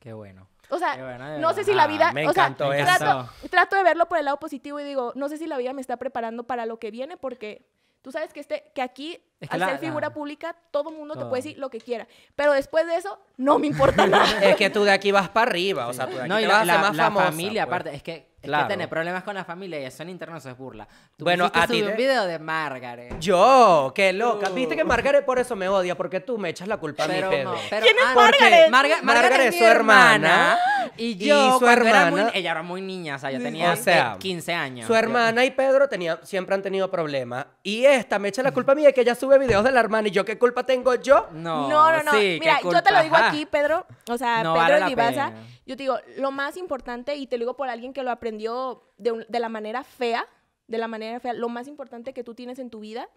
Qué bueno. O sea, no sé si la vida... Trato, trato de verlo por el lado positivo y digo, no sé si la vida me está preparando para lo que viene porque Tú sabes que, este, que aquí, al ser ah, figura pública, todo el mundo te puede decir lo que quiera. Pero después de eso, no me importa nada. es que tú de aquí vas para arriba, o sea, tú de vas la, familia, pues. aparte, es que que tiene problemas con la familia y eso en es burla. bueno, a ti un video de Margaret. Yo, qué loca. Uh. Viste que Margaret por eso me odia, porque tú me echas la culpa a mi Pedro pero, ¿Quién es Margaret? Margaret? es su hermana. Y yo, su hermana, ella era muy niña, o sea, yo tenía 15 años. Su hermana y Pedro siempre han tenido problemas. Y esta me echa la culpa a mí de que ella sube videos de la hermana. ¿Y yo qué culpa tengo yo? No, no, no. no. Mira, yo te lo digo aquí, Pedro. O sea, Pedro vale Yo te digo, lo más importante, y te lo digo por alguien que lo aprendió de, de la manera fea, de la manera fea, lo más importante que tú tienes en tu vida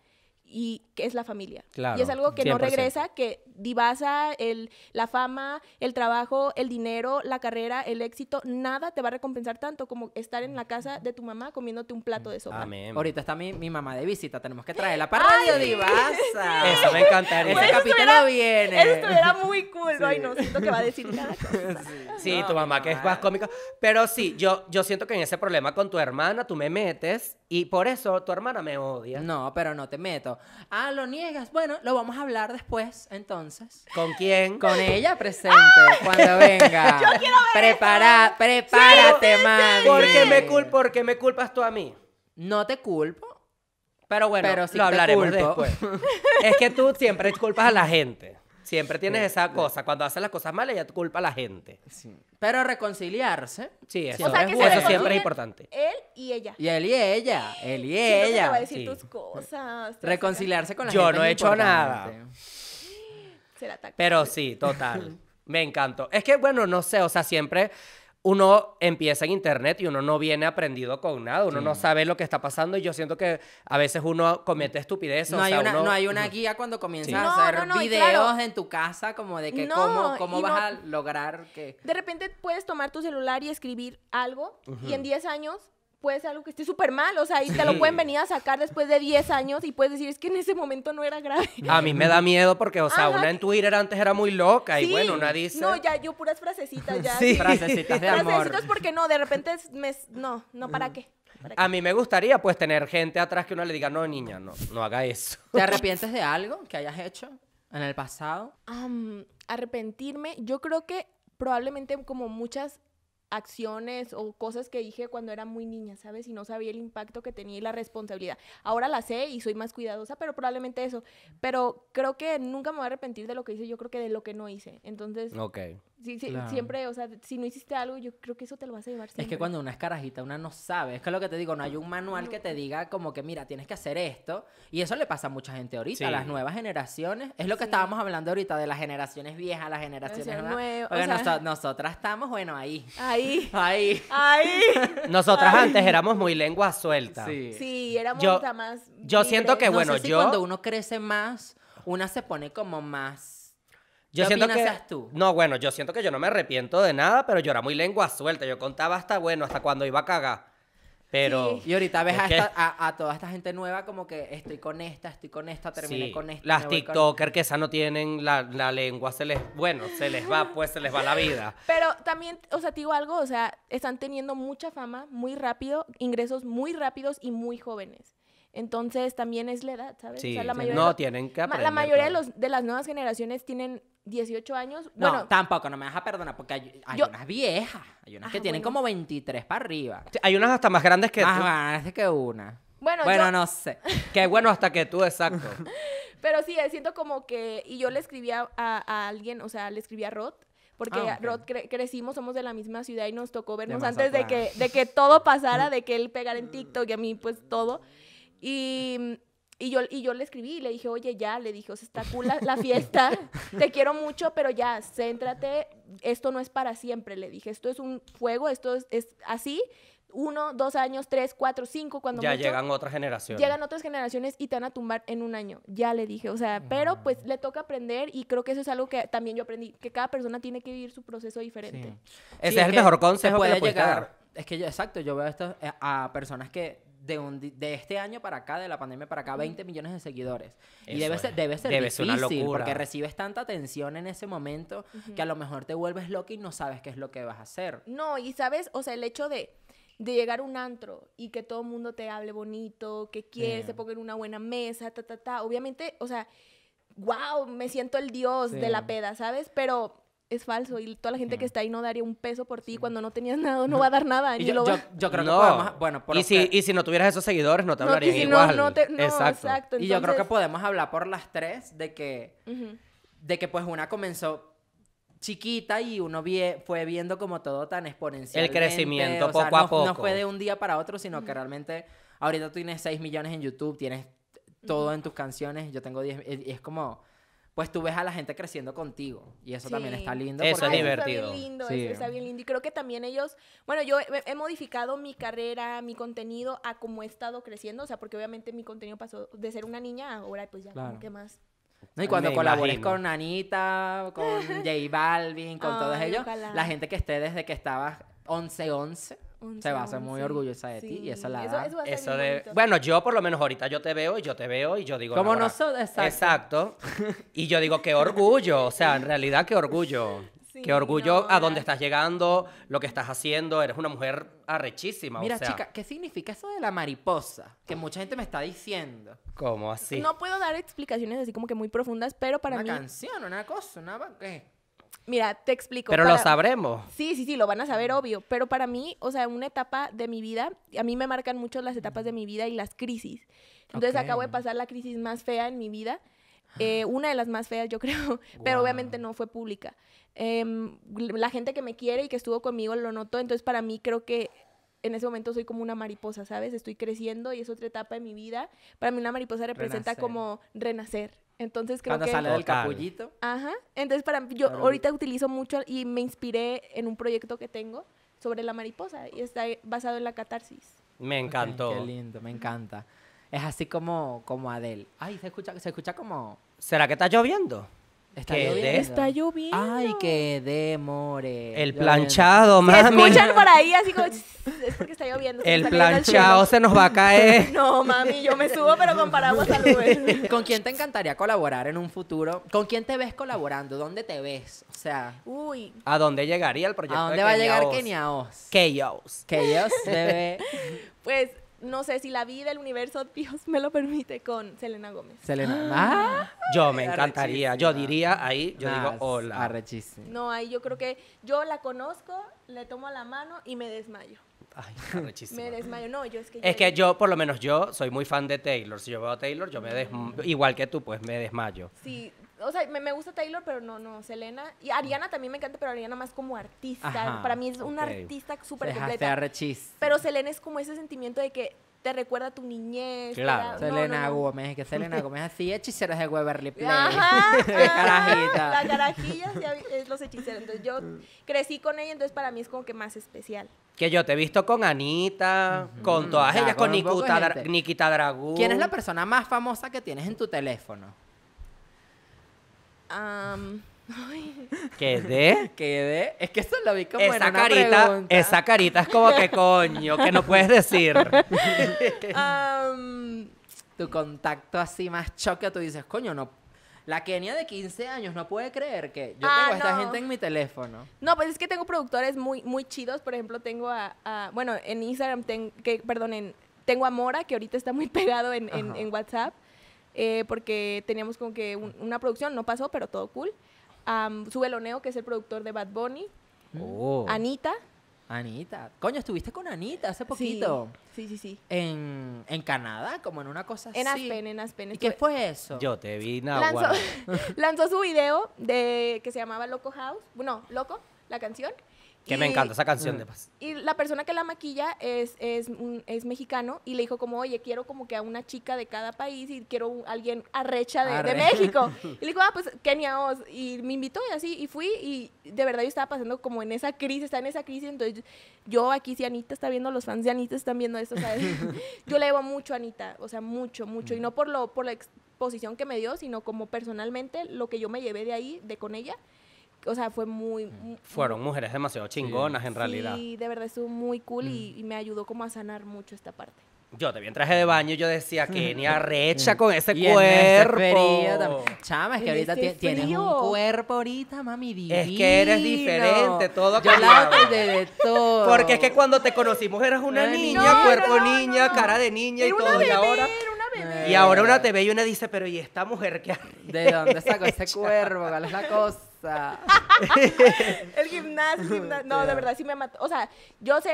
y que es la familia. y es algo que no regresa, que divasa el, la fama, el trabajo, el dinero, la carrera, el éxito, nada te va a recompensar tanto como estar en la casa de tu mamá comiéndote un plato de sopa. Ahorita está mi, mi mamá de visita, tenemos que traerla para Radio Divasa. Eso me encantaría. Ese pues capítulo viene. Eso era muy cool. Ay, no, siento que va a decir nada. Sí, tu mamá que es más cómica. Pero sí, yo, yo siento que en ese problema con tu hermana tú me metes y por eso tu hermana me odia. No, pero no te meto. Ah, lo niegas. Bueno, lo vamos a hablar después, entonces. ¿Con quién? Con ella presente, cuando venga. Yo quiero ver Prepara, Prepárate, sí, mami. ¿Por qué, me cul me culpas tú a mí? No te culpo. Pero bueno, lo hablaremos después. es que tú siempre culpas a la gente. Siempre tienes esa cosa. Cuando haces las cosas malas, ya te culpa a la gente. Pero reconciliarse. Sí, eso, es, eso siempre es importante. Él y ella. Y él y ella. Él y ella. te va a decir tus cosas. Reconciliarse con la gente Yo no he hecho nada. Se la Pero sí, total. Me encantó. Es que, bueno, no sé, o sea, siempre uno empieza en internet y uno no viene aprendido con nada, uno no sabe lo que está pasando y yo siento que a veces uno comete estupideces. No, hay, una, no hay una guía cuando comienzas a hacer videos en tu casa como de que cómo, vas a lograr que... De repente puedes tomar tu celular y escribir algo y en 10 años puede ser algo que esté súper mal, o sea, y te lo pueden venir a sacar después de 10 años y puedes decir, es que en ese momento no era grave. A mí me da miedo porque, o sea, una en Twitter antes era muy loca y bueno, una dice... No, ya, yo puras frasecitas ya. Sí, frasecitas de amor. Frasecitas porque no, de repente me... No, no, mm. ¿para qué? A mí me gustaría pues tener gente atrás que uno le diga, no, niña, no, no haga eso. ¿Te arrepientes de algo que hayas hecho en el pasado? arrepentirme, yo creo que probablemente como muchas acciones o cosas que dije cuando era muy niña, ¿sabes? Y no sabía el impacto que tenía y la responsabilidad. Ahora la sé y soy más cuidadosa, pero probablemente eso. Pero creo que nunca me voy a arrepentir de lo que hice, yo creo que de lo que no hice. Entonces, okay. Sí, Siempre, o sea, si no hiciste algo, yo creo que eso te lo vas a llevar Es que cuando una es carajita, una no sabe. Es que es lo que te digo, no hay un manual que te diga como que, mira, tienes que hacer esto. Y eso le pasa a mucha gente ahorita, a las nuevas generaciones. Es lo que estábamos hablando ahorita de las generaciones viejas, las generaciones nuevas. o sea... nosotras estamos, bueno, ahí. Ahí. Ahí. Nosotras antes éramos muy lengua suelta. Sí, éramos yo, más. Yo siento que, bueno, yo. Cuando uno crece más, una se pone como más yo siento que tú? No, bueno, yo siento que yo no me arrepiento de nada, pero yo era muy lengua suelta. Yo contaba hasta, bueno, hasta cuando iba a cagar. Pero. Y ahorita ves a, toda esta gente nueva como que estoy con esta, estoy con esta, terminé con esta. Las TikTokers que esas no tienen la, lengua, se les. Bueno, se les va, pues se les va la vida. Pero también, o sea, te digo algo, o sea, están teniendo mucha fama muy rápido, ingresos muy rápidos y muy jóvenes. Entonces también es la edad, ¿sabes? la mayoría, no tienen que La mayoría de, los, de las nuevas generaciones tienen 18 años. No, bueno, tampoco, no me vas perdonar, porque hay, unas viejas, hay unas ah, que tienen como 23 para arriba. hay unas hasta más grandes que Más tú. grandes que una. Bueno, bueno no sé. Qué bueno hasta que tú, exacto. Pero sí, eh, siento como que, y yo le escribía a, alguien, o sea, le escribí a Rod, porque ah, Rod crecimos, somos de la misma ciudad y nos tocó vernos antes de que, de que todo pasara, de que él pegara en TikTok y a mí pues todo. Y, y, yo, y yo le escribí y le dije, oye, ya, le dije, o sea, está cool la, fiesta, te quiero mucho, pero ya, céntrate, esto no es para siempre, le dije, esto es un fuego, esto es, así, uno, dos años, tres, cuatro, cinco, cuando ya llegan otras generaciones. Llegan otras generaciones y te van a tumbar en un año. Ya le dije, o sea, pero ah. pues le toca aprender y creo que eso es algo que también yo aprendí, que cada persona tiene que vivir su proceso diferente. Ese es, el mejor consejo que llegar. Es que yo, exacto, yo veo esto eh, a personas que de, este año para acá, de la pandemia para acá, 20 millones de seguidores. y debe ser, debe difícil, porque recibes tanta atención en ese momento que a lo mejor te vuelves loca y no sabes qué es lo que vas a hacer. No, y sabes, o sea, el hecho de, de llegar un antro y que todo el mundo te hable bonito, que quieres, se ponga en una buena mesa, ta, ta, ta. Obviamente, o sea, wow, me siento el dios de la peda, ¿sabes? Pero es falso y toda la gente que está ahí no daría un peso por ti cuando no tenías nada, no va a dar nada. yo, lo creo que podemos, bueno, ¿Y, si, no tuvieras esos seguidores no te no, hablarían igual. No, exacto. Y yo creo que podemos hablar por las tres de que, de que pues una comenzó chiquita y uno fue viendo como todo tan exponencial. El crecimiento poco a poco. No fue de un día para otro, sino que realmente ahorita tú tienes 6 millones en YouTube, tienes todo en tus canciones, yo tengo 10, es como pues tú ves a la gente creciendo contigo. Y eso también está lindo. Eso es divertido. está bien lindo, eso está bien lindo. Y creo que también ellos, bueno, yo he, modificado mi carrera, mi contenido a cómo he estado creciendo, o sea, porque obviamente mi contenido pasó de ser una niña, ahora pues ya, ¿qué más? No, y cuando colabores con Anita, con J Balvin, con todos ellos, la gente que esté desde que estabas 11-11 se va a hacer muy orgullosa de ti y esa la Eso, de... Bueno, yo por lo menos ahorita yo te veo y yo te veo y yo digo... Como nosotros, exacto. Exacto. y yo digo, qué orgullo, o sea, en realidad qué orgullo. qué orgullo a dónde estás llegando, lo que estás haciendo, eres una mujer arrechísima. Mira, chica, ¿qué significa eso de la mariposa? Que mucha gente me está diciendo. ¿Cómo así? No puedo dar explicaciones así como que muy profundas, pero para mí... Una canción, una cosa, una... ¿Qué? Mira, te explico. Pero lo sabremos. Sí, sí, sí, lo van a saber, obvio. Pero para mí, o sea, una etapa de mi vida, a mí me marcan mucho las etapas de mi vida y las crisis. Entonces acabo de pasar la crisis más fea en mi vida. Eh, ah. una de las más feas, yo creo, pero obviamente no fue pública. Em, la gente que me quiere y que estuvo conmigo lo notó, entonces para mí creo que en ese momento soy como una mariposa, ¿sabes? Estoy creciendo y es otra etapa de mi vida. Para mí una mariposa representa como renacer, entonces creo Cuando sale del capullito. Ajá. Entonces para mí, yo ahorita utilizo mucho y me inspiré en un proyecto que tengo sobre la mariposa y está basado en la catarsis. Me encantó. qué lindo, me encanta. Es así como, como Adele. Ay, se escucha, se escucha como... ¿Será que está lloviendo? Está lloviendo. Está lloviendo. Ay, qué demore. El planchado, mami. Se escuchan por ahí así como... Es porque está lloviendo. El planchado se nos va a caer. No, mami, yo me subo, pero comparamos al al ¿Con quién te encantaría colaborar en un futuro? ¿Con quién te ves colaborando? ¿Dónde te ves? O sea... Uy. ¿A dónde llegaría el proyecto ¿A dónde va a llegar Keniaos? Oz? Kenia Oz. Pues no sé si la vida, el universo, Dios me lo permite, con Selena Gómez. Selena. Ah. ¿ah? yo me encantaría. Yo diría ahí, yo digo hola. Arrechísimo. No, ahí yo creo que yo la conozco, le tomo la mano y me desmayo. Ay, arrechísimo. Me desmayo. No, yo es que. Yo es que yo, por lo menos yo, soy muy fan de Taylor. Si yo veo a Taylor, yo me mm. desmayo. Igual que tú, pues me desmayo. Sí, o sea, me, me, gusta Taylor, pero no, no, Selena. Y Ariana también me encanta, pero Ariana más como artista. Para mí es una artista súper completa. Pero Selena es como ese sentimiento de que te recuerda a tu niñez. Claro. Selena no, Gómez, que Selena Gómez así, hechiceras de Weberly Play. Ajá, Las La carajilla es los hechiceros. Entonces yo crecí con ella, entonces para mí es como que más especial. Que yo te he visto con Anita, con todas ellas, con, con Nikita, Dragú. ¿Quién es la persona más famosa que tienes en tu teléfono? Um, de? Quedé. Quedé. Es que eso lo vi como esa en una carita, Esa carita es como que coño, que no puedes decir. tu contacto así más choque, tú dices, coño, no. La Kenia de 15 años no puede creer que yo ah, tengo a esta gente en mi teléfono. No, pues es que tengo productores muy, muy chidos. Por ejemplo, tengo a, bueno, en Instagram, que, perdón, tengo a Mora, que ahorita está muy pegado en WhatsApp. Eh, porque teníamos como que una producción, no pasó, pero todo cool. Su Beloneo, que es el productor de Bad Bunny. Oh. Anita. Anita. Coño, estuviste con Anita hace poquito. Sí, sí, sí. En, Canadá, como en una cosa así. En Aspen, en Aspen. ¿Y qué fue eso? Yo te vi nada. Lanzó, lanzó su video de, que se llamaba Loco House. Bueno, Loco, la canción. Que me encanta esa canción de paz. Y la persona que la maquilla es, es, mm, es, mexicano y le dijo como, oye, quiero como que a una chica de cada país y quiero un, alguien arrecha de, de México. y le dijo, ah, pues Kenia Oz. Y me invitó y así, y fui y de verdad yo estaba pasando como en esa crisis, está en esa crisis. Entonces yo aquí, si Anita está viendo, los fans de Anita están viendo esto, ¿sabes? yo le debo mucho a Anita, o sea, mucho, mucho. Y mm. no por, lo, por la exposición que me dio, sino como personalmente lo que yo me llevé de ahí, de con ella o sea, fue muy... Fueron mujeres demasiado chingonas en realidad. Y de verdad estuvo muy cool y, me ayudó como a sanar mucho esta parte. Yo te vi traje de baño y yo decía, Kenia, recha con ese y cuerpo. Chama, es que ahorita tienes un cuerpo ahorita, mami, divino. Es que eres diferente, todo Yo pues, de todo. Porque es que cuando te conocimos eras una niña, cuerpo niña, cara de niña y todo. y ahora... una Y ahora una te ve y una dice, pero ¿y esta mujer qué ¿De dónde sacó ese cuerpo? ¿Cuál es la cosa? el gimnasio, el gimnasio. No, de verdad, sí me mató. O sea, yo sé,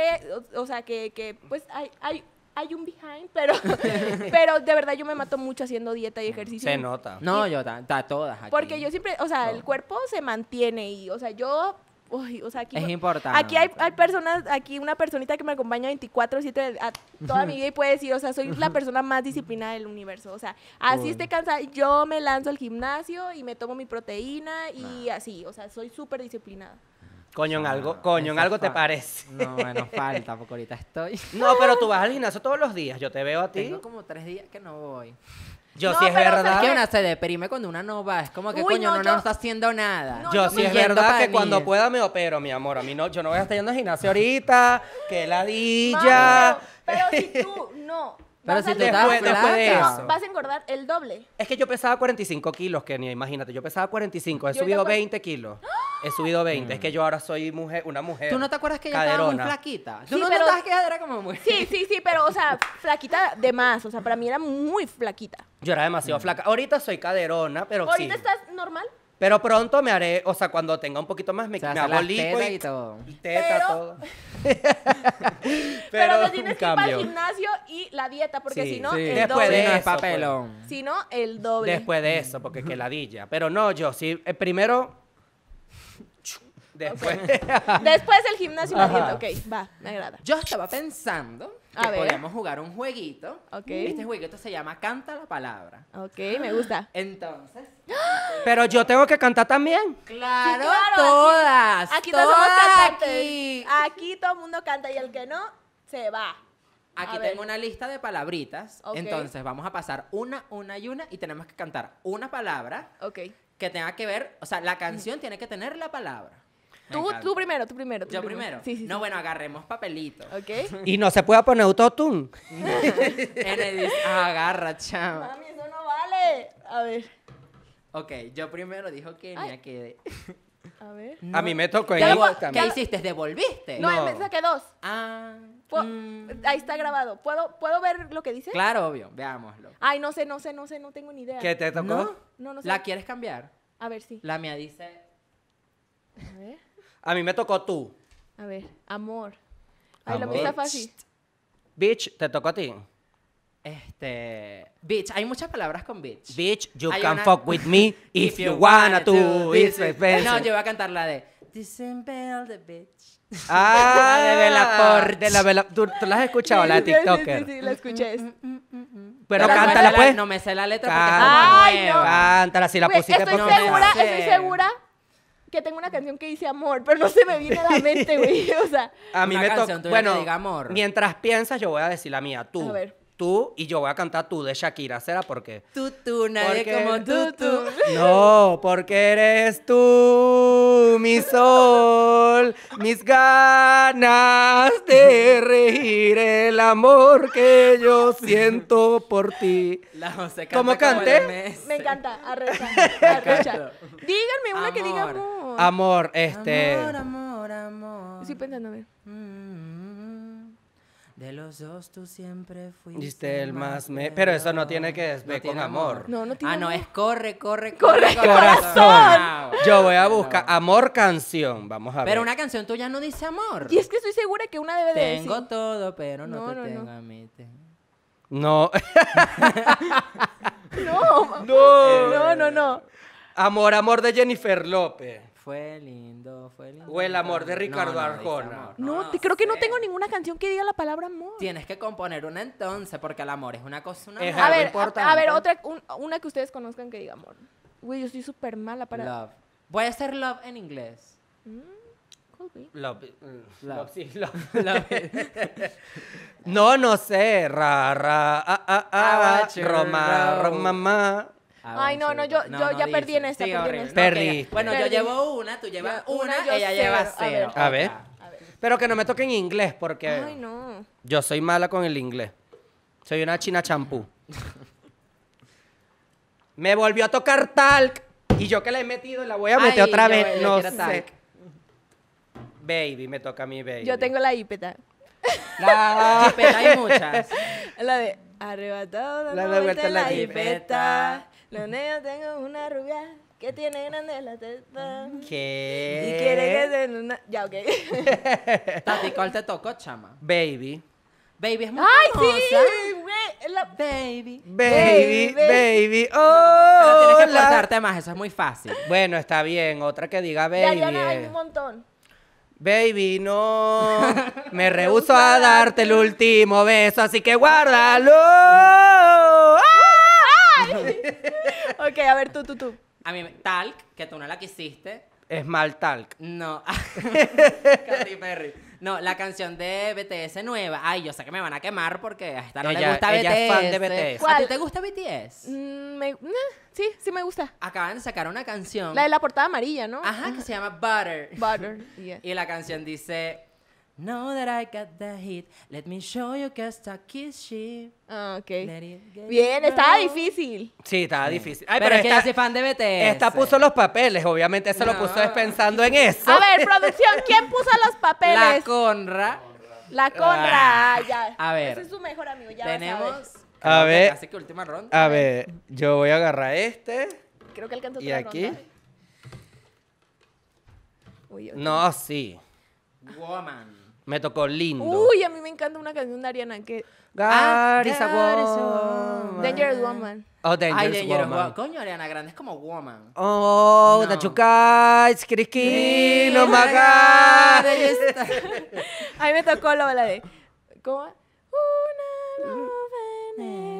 o, sea, que, pues hay, hay hay un behind, pero, pero de verdad yo me mato mucho haciendo dieta y ejercicio. Se nota. No, yo da, todas. Porque yo siempre, o sea, el cuerpo se mantiene y, o sea, yo o aquí, es importante. Aquí hay, personas, aquí una personita que me acompaña 24-7 toda mi vida y puede decir, o sea, soy la persona más disciplinada del universo. O sea, así esté cansada, yo me lanzo al gimnasio y me tomo mi proteína y así, o sea, soy súper disciplinada. Coño, en ah, algo, coño, en algo te parece. No, bueno, falta, porque ahorita estoy. No, pero tú vas al gimnasio todos los días. Yo te veo a ti. Tengo como tres días que no voy. Yo si sí es verdad. que una se deprime cuando una no va. Es como que, coño, no, no, está haciendo nada. yo, si sí es verdad que cuando pueda me opero, mi amor. A mí no, yo no voy a estar yendo a gimnasio ahorita. Que ladilla. pero si tú, no. Pero si a Vas a engordar el doble. Es que yo pesaba 45 kilos, Kenia, imagínate. Yo pesaba 45, he subido 20 kilos. He subido 20. Es que yo ahora soy mujer, una mujer. ¿Tú no te acuerdas que yo estaba muy flaquita? Sí, no pero- que era como Sí, sí, sí, pero, o sea, flaquita de más. O sea, para mí era muy flaquita. Yo era demasiado flaca. Ahorita soy caderona, pero sí. ¿Ahorita estás normal? Pero pronto me haré, o sea, cuando tenga un poquito más, me, o hago y, y, todo. Teta, pero, todo. pero, pero te tienes que ir para el gimnasio y la dieta, porque si no, el doble. De eso, pues. papelón. si no, el doble. Después de eso, porque que ladilla. Pero no, yo sí, eh, primero Después. Después el gimnasio Ok, va, me agrada. Yo estaba pensando que podíamos jugar un jueguito. Este jueguito se llama Canta la Palabra. Ok, me gusta. Entonces. Pero yo tengo que cantar también. Claro, todas. Aquí, todos todas Aquí. todo el mundo canta y el que no, se va. Aquí tengo una lista de palabritas. Entonces vamos a pasar una, una y una y tenemos que cantar una palabra. Que tenga que ver, o sea, la canción tiene que tener la palabra. Tú, tú primero, tú primero. Yo primero. Sí, no, bueno, agarremos papelito Ok. Y no se puede poner autotune. Ah, agarra, chama. Mami, eso no vale. A ver. Ok, yo primero dijo que me A ver. A mí me tocó en también. ¿Qué hiciste? ¿Devolviste? No, me saqué dos. Ah. Mm. Ahí está grabado. ¿Puedo, ¿Puedo ver lo que dice? Claro, obvio. Veámoslo. Ay, no sé, no sé, no sé, no tengo ni idea. ¿Qué te tocó? No, no, no sé. ¿La quieres cambiar? A ver, sí. La mía dice... A ver. A mí me tocó tú. A ver, amor. Ay, lo puse fácil. Bitch, te tocó a ti. Este. Bitch, hay muchas palabras con bitch. Bitch, you can fuck with me if you wanna to. It's me. No, yo voy a cantar la de. Disembel the bitch. Ah, de De la ¿Tú, la has escuchado, la de Sí, sí, Sí, la escuché. Mm, mm, mm, Pero cántala, la- pues. No me sé la letra porque Ay, no. Cántala, si la pusiste pusiste estoy segura, estoy segura que tengo una canción que dice amor, pero no se me viene a la mente, güey. O sea, a mí me toca. Bueno, diga amor. mientras piensas, yo voy a decir la mía. Tú. ver. Tú y yo voy a cantar tú de Shakira. ¿Será por qué? Tú, tú, nadie como tú, tú. No, porque eres tú, mi sol, mis ganas de reír, el amor que yo siento por ti. La José ¿Cómo canté? me encanta, arrecha. Díganme una que diga amor amor. este. Amor, amor, amor. Estoy pensando, mm. de los dos tú siempre fuiste el más me... Pero eso no tiene que ver con amor. No, no tiene Ah, no, es corre, corre, corre. corre corazón. Yo voy a buscar amor canción. Vamos a ver. Pero una canción tuya no dice amor. Y es que estoy segura que una debe de decir. Tengo todo, pero no, te tengo a mí. No. no. No. No, no, no. Amor, amor de Jennifer López. Fue lindo, fue lindo. O el amor de Ricardo no, no, Arjona. No, creo que no tengo ninguna canción que diga la palabra amor. Tienes que componer una entonces, porque el amor es una cosa, una es a ver, importante. A, ver, otra, una que ustedes conozcan que diga amor. Güey, yo estoy súper mala para... Love. Voy a hacer love en inglés. Mm, cool, love, eh, love. love, sí, love. love. no, no sé. Ra, ra, a, a, a, Roma, Roma, Ah, Ay, no, no, yo, yo ya perdí en esta. perdí. En Bueno, yo llevo una, tú llevas una, ella lleva cero. A ver. Pero que no me toquen inglés porque. Ay, no. Yo soy mala con el inglés. Soy una china champú. me volvió a tocar talc. Y yo que la he metido, la voy a meter otra vez. no sé. Baby, me toca a mí, baby. Yo tengo la hipeta. La hipeta hay muchas. La de arrebatado. La de vuelta la, la hipeta. Los yo tengo una rubia que tiene grande la testa. ¿Qué? Y quiere que se... Una... Ya, ok. Tati, ¿cuál te tocó, chama? Baby. Baby es muy ¡Ay, sí! Baby. Baby, baby, baby. Oh, no, tienes que aplastarte más, eso es muy fácil. Bueno, está bien. Otra que diga baby. Ya, ya no hay eh. un montón. Baby, no. Me rehuso a darte el último beso, así que guárdalo. ¡Ay! Ok, a ver, tú, tú, tú. A mí, Talk, que tú no la quisiste. Es mal Talc. No. Katy Perry. No, la canción de BTS nueva. Ay, yo sé que me van a quemar porque a esta no le gusta ella es fan de BTS. ¿A ti te gusta BTS? Mm, eh, sí, sí me gusta. Acaban de sacar una canción. La de la portada amarilla, ¿no? Ajá, que se llama Butter. Butter, Y la canción dice... Know that I got the hit. Let me show you just a kiss Ah, Bien, estaba difícil. Sí, estaba difícil. Ay, pero, es que yo fan de BTS. Esta puso los papeles, obviamente se lo puso pensando en eso. A ver, producción, ¿quién puso los papeles? La Conra. La Conra, ah. Ah, ya. A ver. Ese es su mejor amigo, ya Tenemos. a, ver. Así que última ronda. A ver, yo voy a agarrar este. Creo que alcanzó otra Y aquí. No, sí. Woman. Me tocó lindo. Uy, a mí me encanta una canción de Ariana que. God ah, is woman. Dangerous Woman. Oh, Dangerous, woman. Coño, Ariana Grande es como woman. Oh, no. that you guys, Criskino, oh my God. me tocó la de. ¿Cómo? Una mm. novena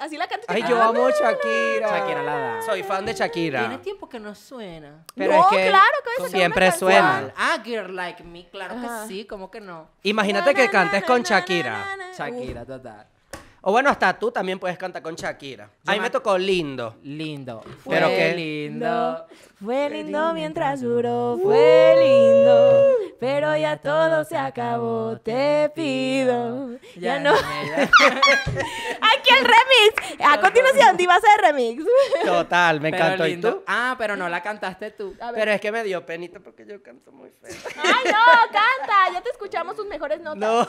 así la canta. Ay, yo amo Shakira. Shakira la da. Soy fan de Shakira. Tiene tiempo que no suena. Pero no, es que claro que siempre suena. Ah, Girl Like Me, claro que sí, como que no? Imagínate que cantes con Shakira. Shakira, total. O bueno, hasta tú también puedes cantar con Shakira. a mí me tocó lindo. Lindo. Fue pero qué lindo. Fue lindo mientras duró. Uh. Fue lindo. Pero ya todo se acabó. Te pido. Ya, no. Aquí el remix. A continuación, a ser remix. Total, me encantó. ¿Y tú? Ah, pero no la cantaste tú. Pero es que me dio penito porque yo canto muy feo. Ay, no, canta. Ya te escuchamos sus mejores notas. No.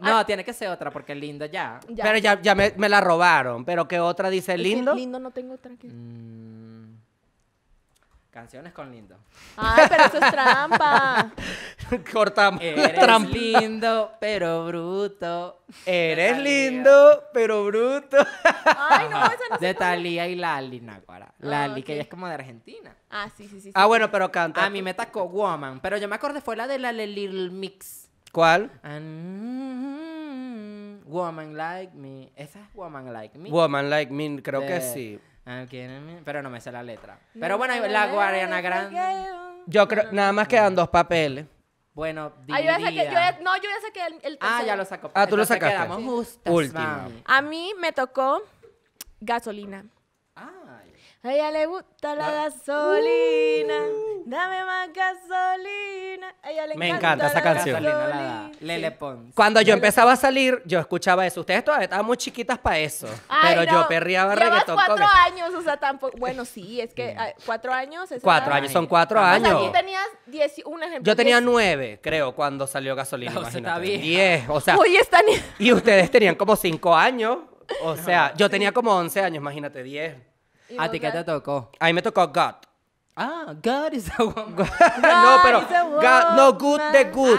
no, tiene que ser otra porque el Lindo, ya. Pero ya, me, la robaron. Pero ¿qué otra dice lindo? lindo no tengo otra mm, canciones con lindo. Ay, pero eso es trampa. Cortamos Eres lindo, pero bruto. Eres lindo, pero bruto. Ay, no, esa no De Talía y Lali, ah, Lali, que ella es como de Argentina. Ah, sí, sí, sí. Ah, bueno, pero canta. A mí me tacó Woman. Pero yo me acordé, fue la de la Lil Mix. ¿Cuál? Mm, woman Like Me. Esa es Woman Like Me. Woman Like Me, creo que eh, sí. Ah, pero no me sé la letra. Pero bueno, la Guardiana Grande. Yo creo, nada más quedan dos papeles. Bueno, ah, no, yo ya sé que el Ah, ya lo sacó. Ah, tú lo sacaste. Quedamos Último. A mí me tocó gasolina. A ella le gusta la, gasolina. Uh. Dame más gasolina. Me encanta esa canción. Pons. Cuando yo empezaba a salir, yo escuchaba eso. Ustedes todavía estaban muy chiquitas para eso. pero yo perreaba Llevas reggaetón cuatro años, Bueno, sí, es que mm. ah, cuatro años... Cuatro años, son cuatro pues años. Yo tenía nueve, creo, cuando salió Gasolina, o sea, Diez, o sea... están... Y ustedes tenían como cinco años. O sea, yo tenía como once años, imagínate, diez. ¿A ti qué te tocó? A mí me tocó God. Ah, God is a one no, pero God, no, good the ah, good.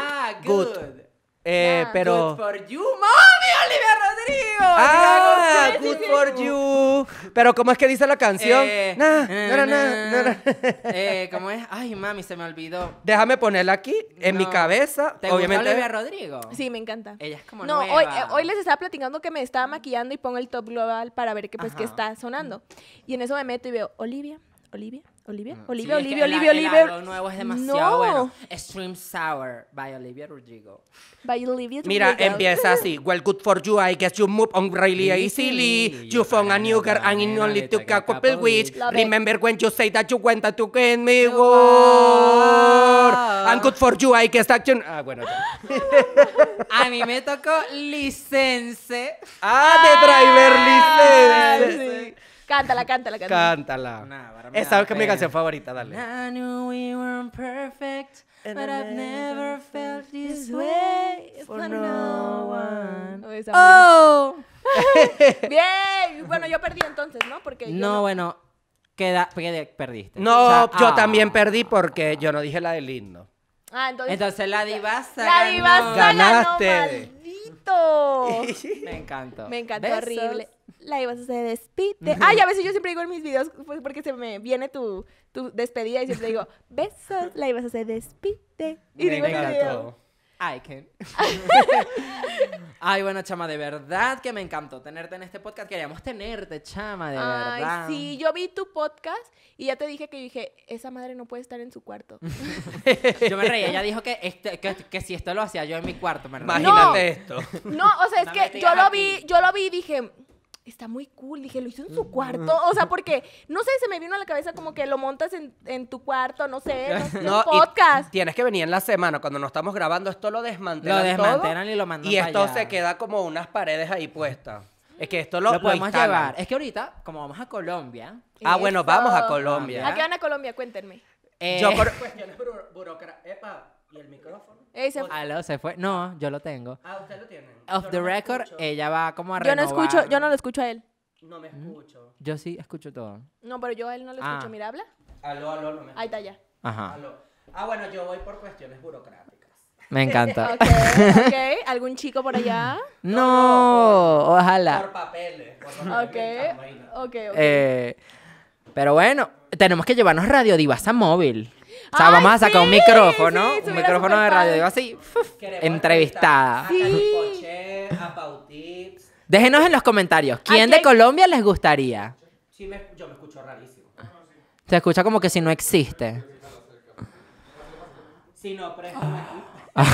good. Eh, Good for you, mami, Olivia Rodrigo. Ah, good for you. Pero ¿cómo es que dice la canción? No, no, no. na, eh, ¿Cómo es? Ay, mami, se me olvidó. Déjame ponerla aquí, en mi cabeza. obviamente. Olivia Rodrigo? Sí, me encanta. Ella es como No, nueva. Hoy, eh, hoy, les estaba platicando que me estaba maquillando y pongo el top global para ver qué pues, qué está sonando. Y en eso me meto y veo, Olivia, Olivia, Mm, Olivia, Olivia, Olivia, Olivia, el, nuevo es demasiado no. bueno. Stream Sour by Olivia Rodrigo. By Olivia Mira, empieza así. Well, good for you. I guess you move on really easily. You found a new girl and you only took a couple weeks. Remember when you say that you went to get me war. And good for you. I guess that you... Ah, bueno. a mí me tocó License. Ah, de Driver ah, License. Cántala, cántala, cántala. Cántala. Nah, Esa es mi canción favorita, dale. I knew we weren't perfect, but I've never felt this way for no one. ¡Oh! oh. Bien. Bueno, yo perdí entonces, ¿no? Porque yo No, bueno, queda, perdiste. No, yo ah. también perdí porque yo no dije la del lindo Ah, entonces. Entonces la divasa. la divaza divasa ganó, maldito. Me encantó. Me encantó horrible la ibas a hacer despide. Ay, a veces yo siempre digo en mis videos, pues, porque se me viene tu, tu despedida y siempre digo, besos, la ibas a hacer despide. Y me digo Ay, qué Ay, bueno, chama, de verdad que me encantó tenerte en este podcast. Queríamos tenerte, chama, de verdad. Ay, sí, yo vi tu podcast y ya te dije que dije, esa madre no puede estar en su cuarto. yo me reía, ella dijo este, que, que, si esto lo hacía yo en mi cuarto, me Imagínate esto. No, o sea, es que yo lo vi, yo lo vi y dije, está muy cool. Dije, ¿lo hizo en su cuarto? O sea, porque, no sé, se me vino a la cabeza como que lo montas en, tu cuarto, no sé, en un podcast. Tienes que venir en la semana, cuando no estamos grabando, esto lo desmantelan Lo desmantelan y lo mandan Y esto se queda como unas paredes ahí puestas. Es que esto lo, podemos llevar. Es que ahorita, como vamos a Colombia. Ah, bueno, vamos a Colombia. ¿A qué van a Colombia? Cuéntenme. Eh, yo por cuestiones ¿Y el micrófono? se... Aló, se fue. No, yo lo tengo. Ah, usted lo tiene. Off the record, ella va como a Yo no escucho, yo no lo escucho a él. No me mm. escucho. Yo sí escucho todo. No, pero yo a él no lo escucho. Ah. Mira, habla. Aló, aló, no Ahí está ya. Ajá. Ah, bueno, yo voy por cuestiones burocráticas. Me encanta. Ok, ok. ¿Algún chico por allá? No, ojalá. por papeles, Ok, ok, ok. Eh, pero bueno, tenemos que llevarnos Radio Divasa móvil. O sea, vamos a sacar un micrófono, un micrófono de radio, digo así, entrevistada. Déjenos en los comentarios, ¿quién de Colombia les gustaría? yo me escucho rarísimo. Se escucha como que si no existe. Si no, préstame ah.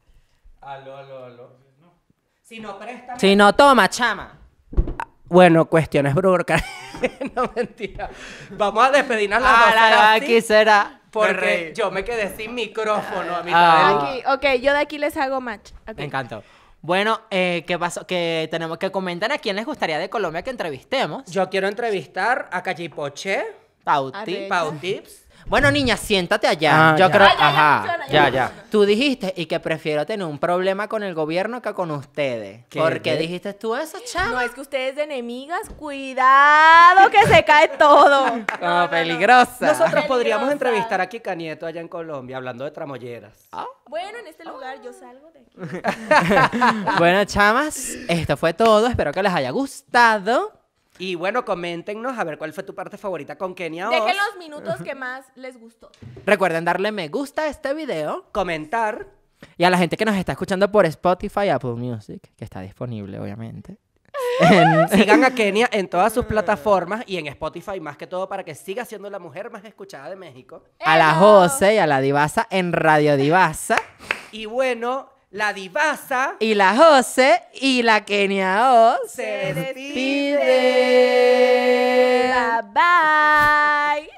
aló, Si préstame. Si no, toma, chama. Bueno, cuestiones burocráticas. no, mentira. Vamos a despedirnos las dos. Ah, aquí será. Porque yo me quedé sin micrófono a ah. Aquí, ok, yo de aquí les hago match. Me encantó. Bueno, eh, ¿qué pasó? Que tenemos que comentar a quién les gustaría de Colombia que entrevistemos. Yo quiero entrevistar a Poche. Pauti, ah, Pautips. Bueno, niña, siéntate allá. Ah, yo creo. Ah, ya, ajá. ya, ya. Tú dijiste, y que prefiero tener un problema con el gobierno que con ustedes. ¿Por qué dijiste tú eso, chaval? No, es que ustedes de enemigas, cuidado que se cae todo. no, peligrosa. Nosotros podríamos entrevistar a Kika Nieto allá en Colombia hablando de tramoyeras. Ah. Bueno, en este lugar yo salgo de aquí. bueno, chamas, esto fue todo. Espero que les haya gustado. Y bueno, coméntenos a ver cuál fue tu parte favorita con Kenia Oz. Dejen los minutos que más les gustó. Recuerden darle me gusta a este video, comentar. Y a la gente que nos está escuchando por Spotify, Apple Music, que está disponible, obviamente. Sigan a Kenia en todas sus plataformas y en Spotify más que todo para que siga siendo la mujer más escuchada de México. A la Jose y a la Divasa en Radio Divasa. Y bueno, la divasa y la Jose y la Kenia O se despide. Bye bye.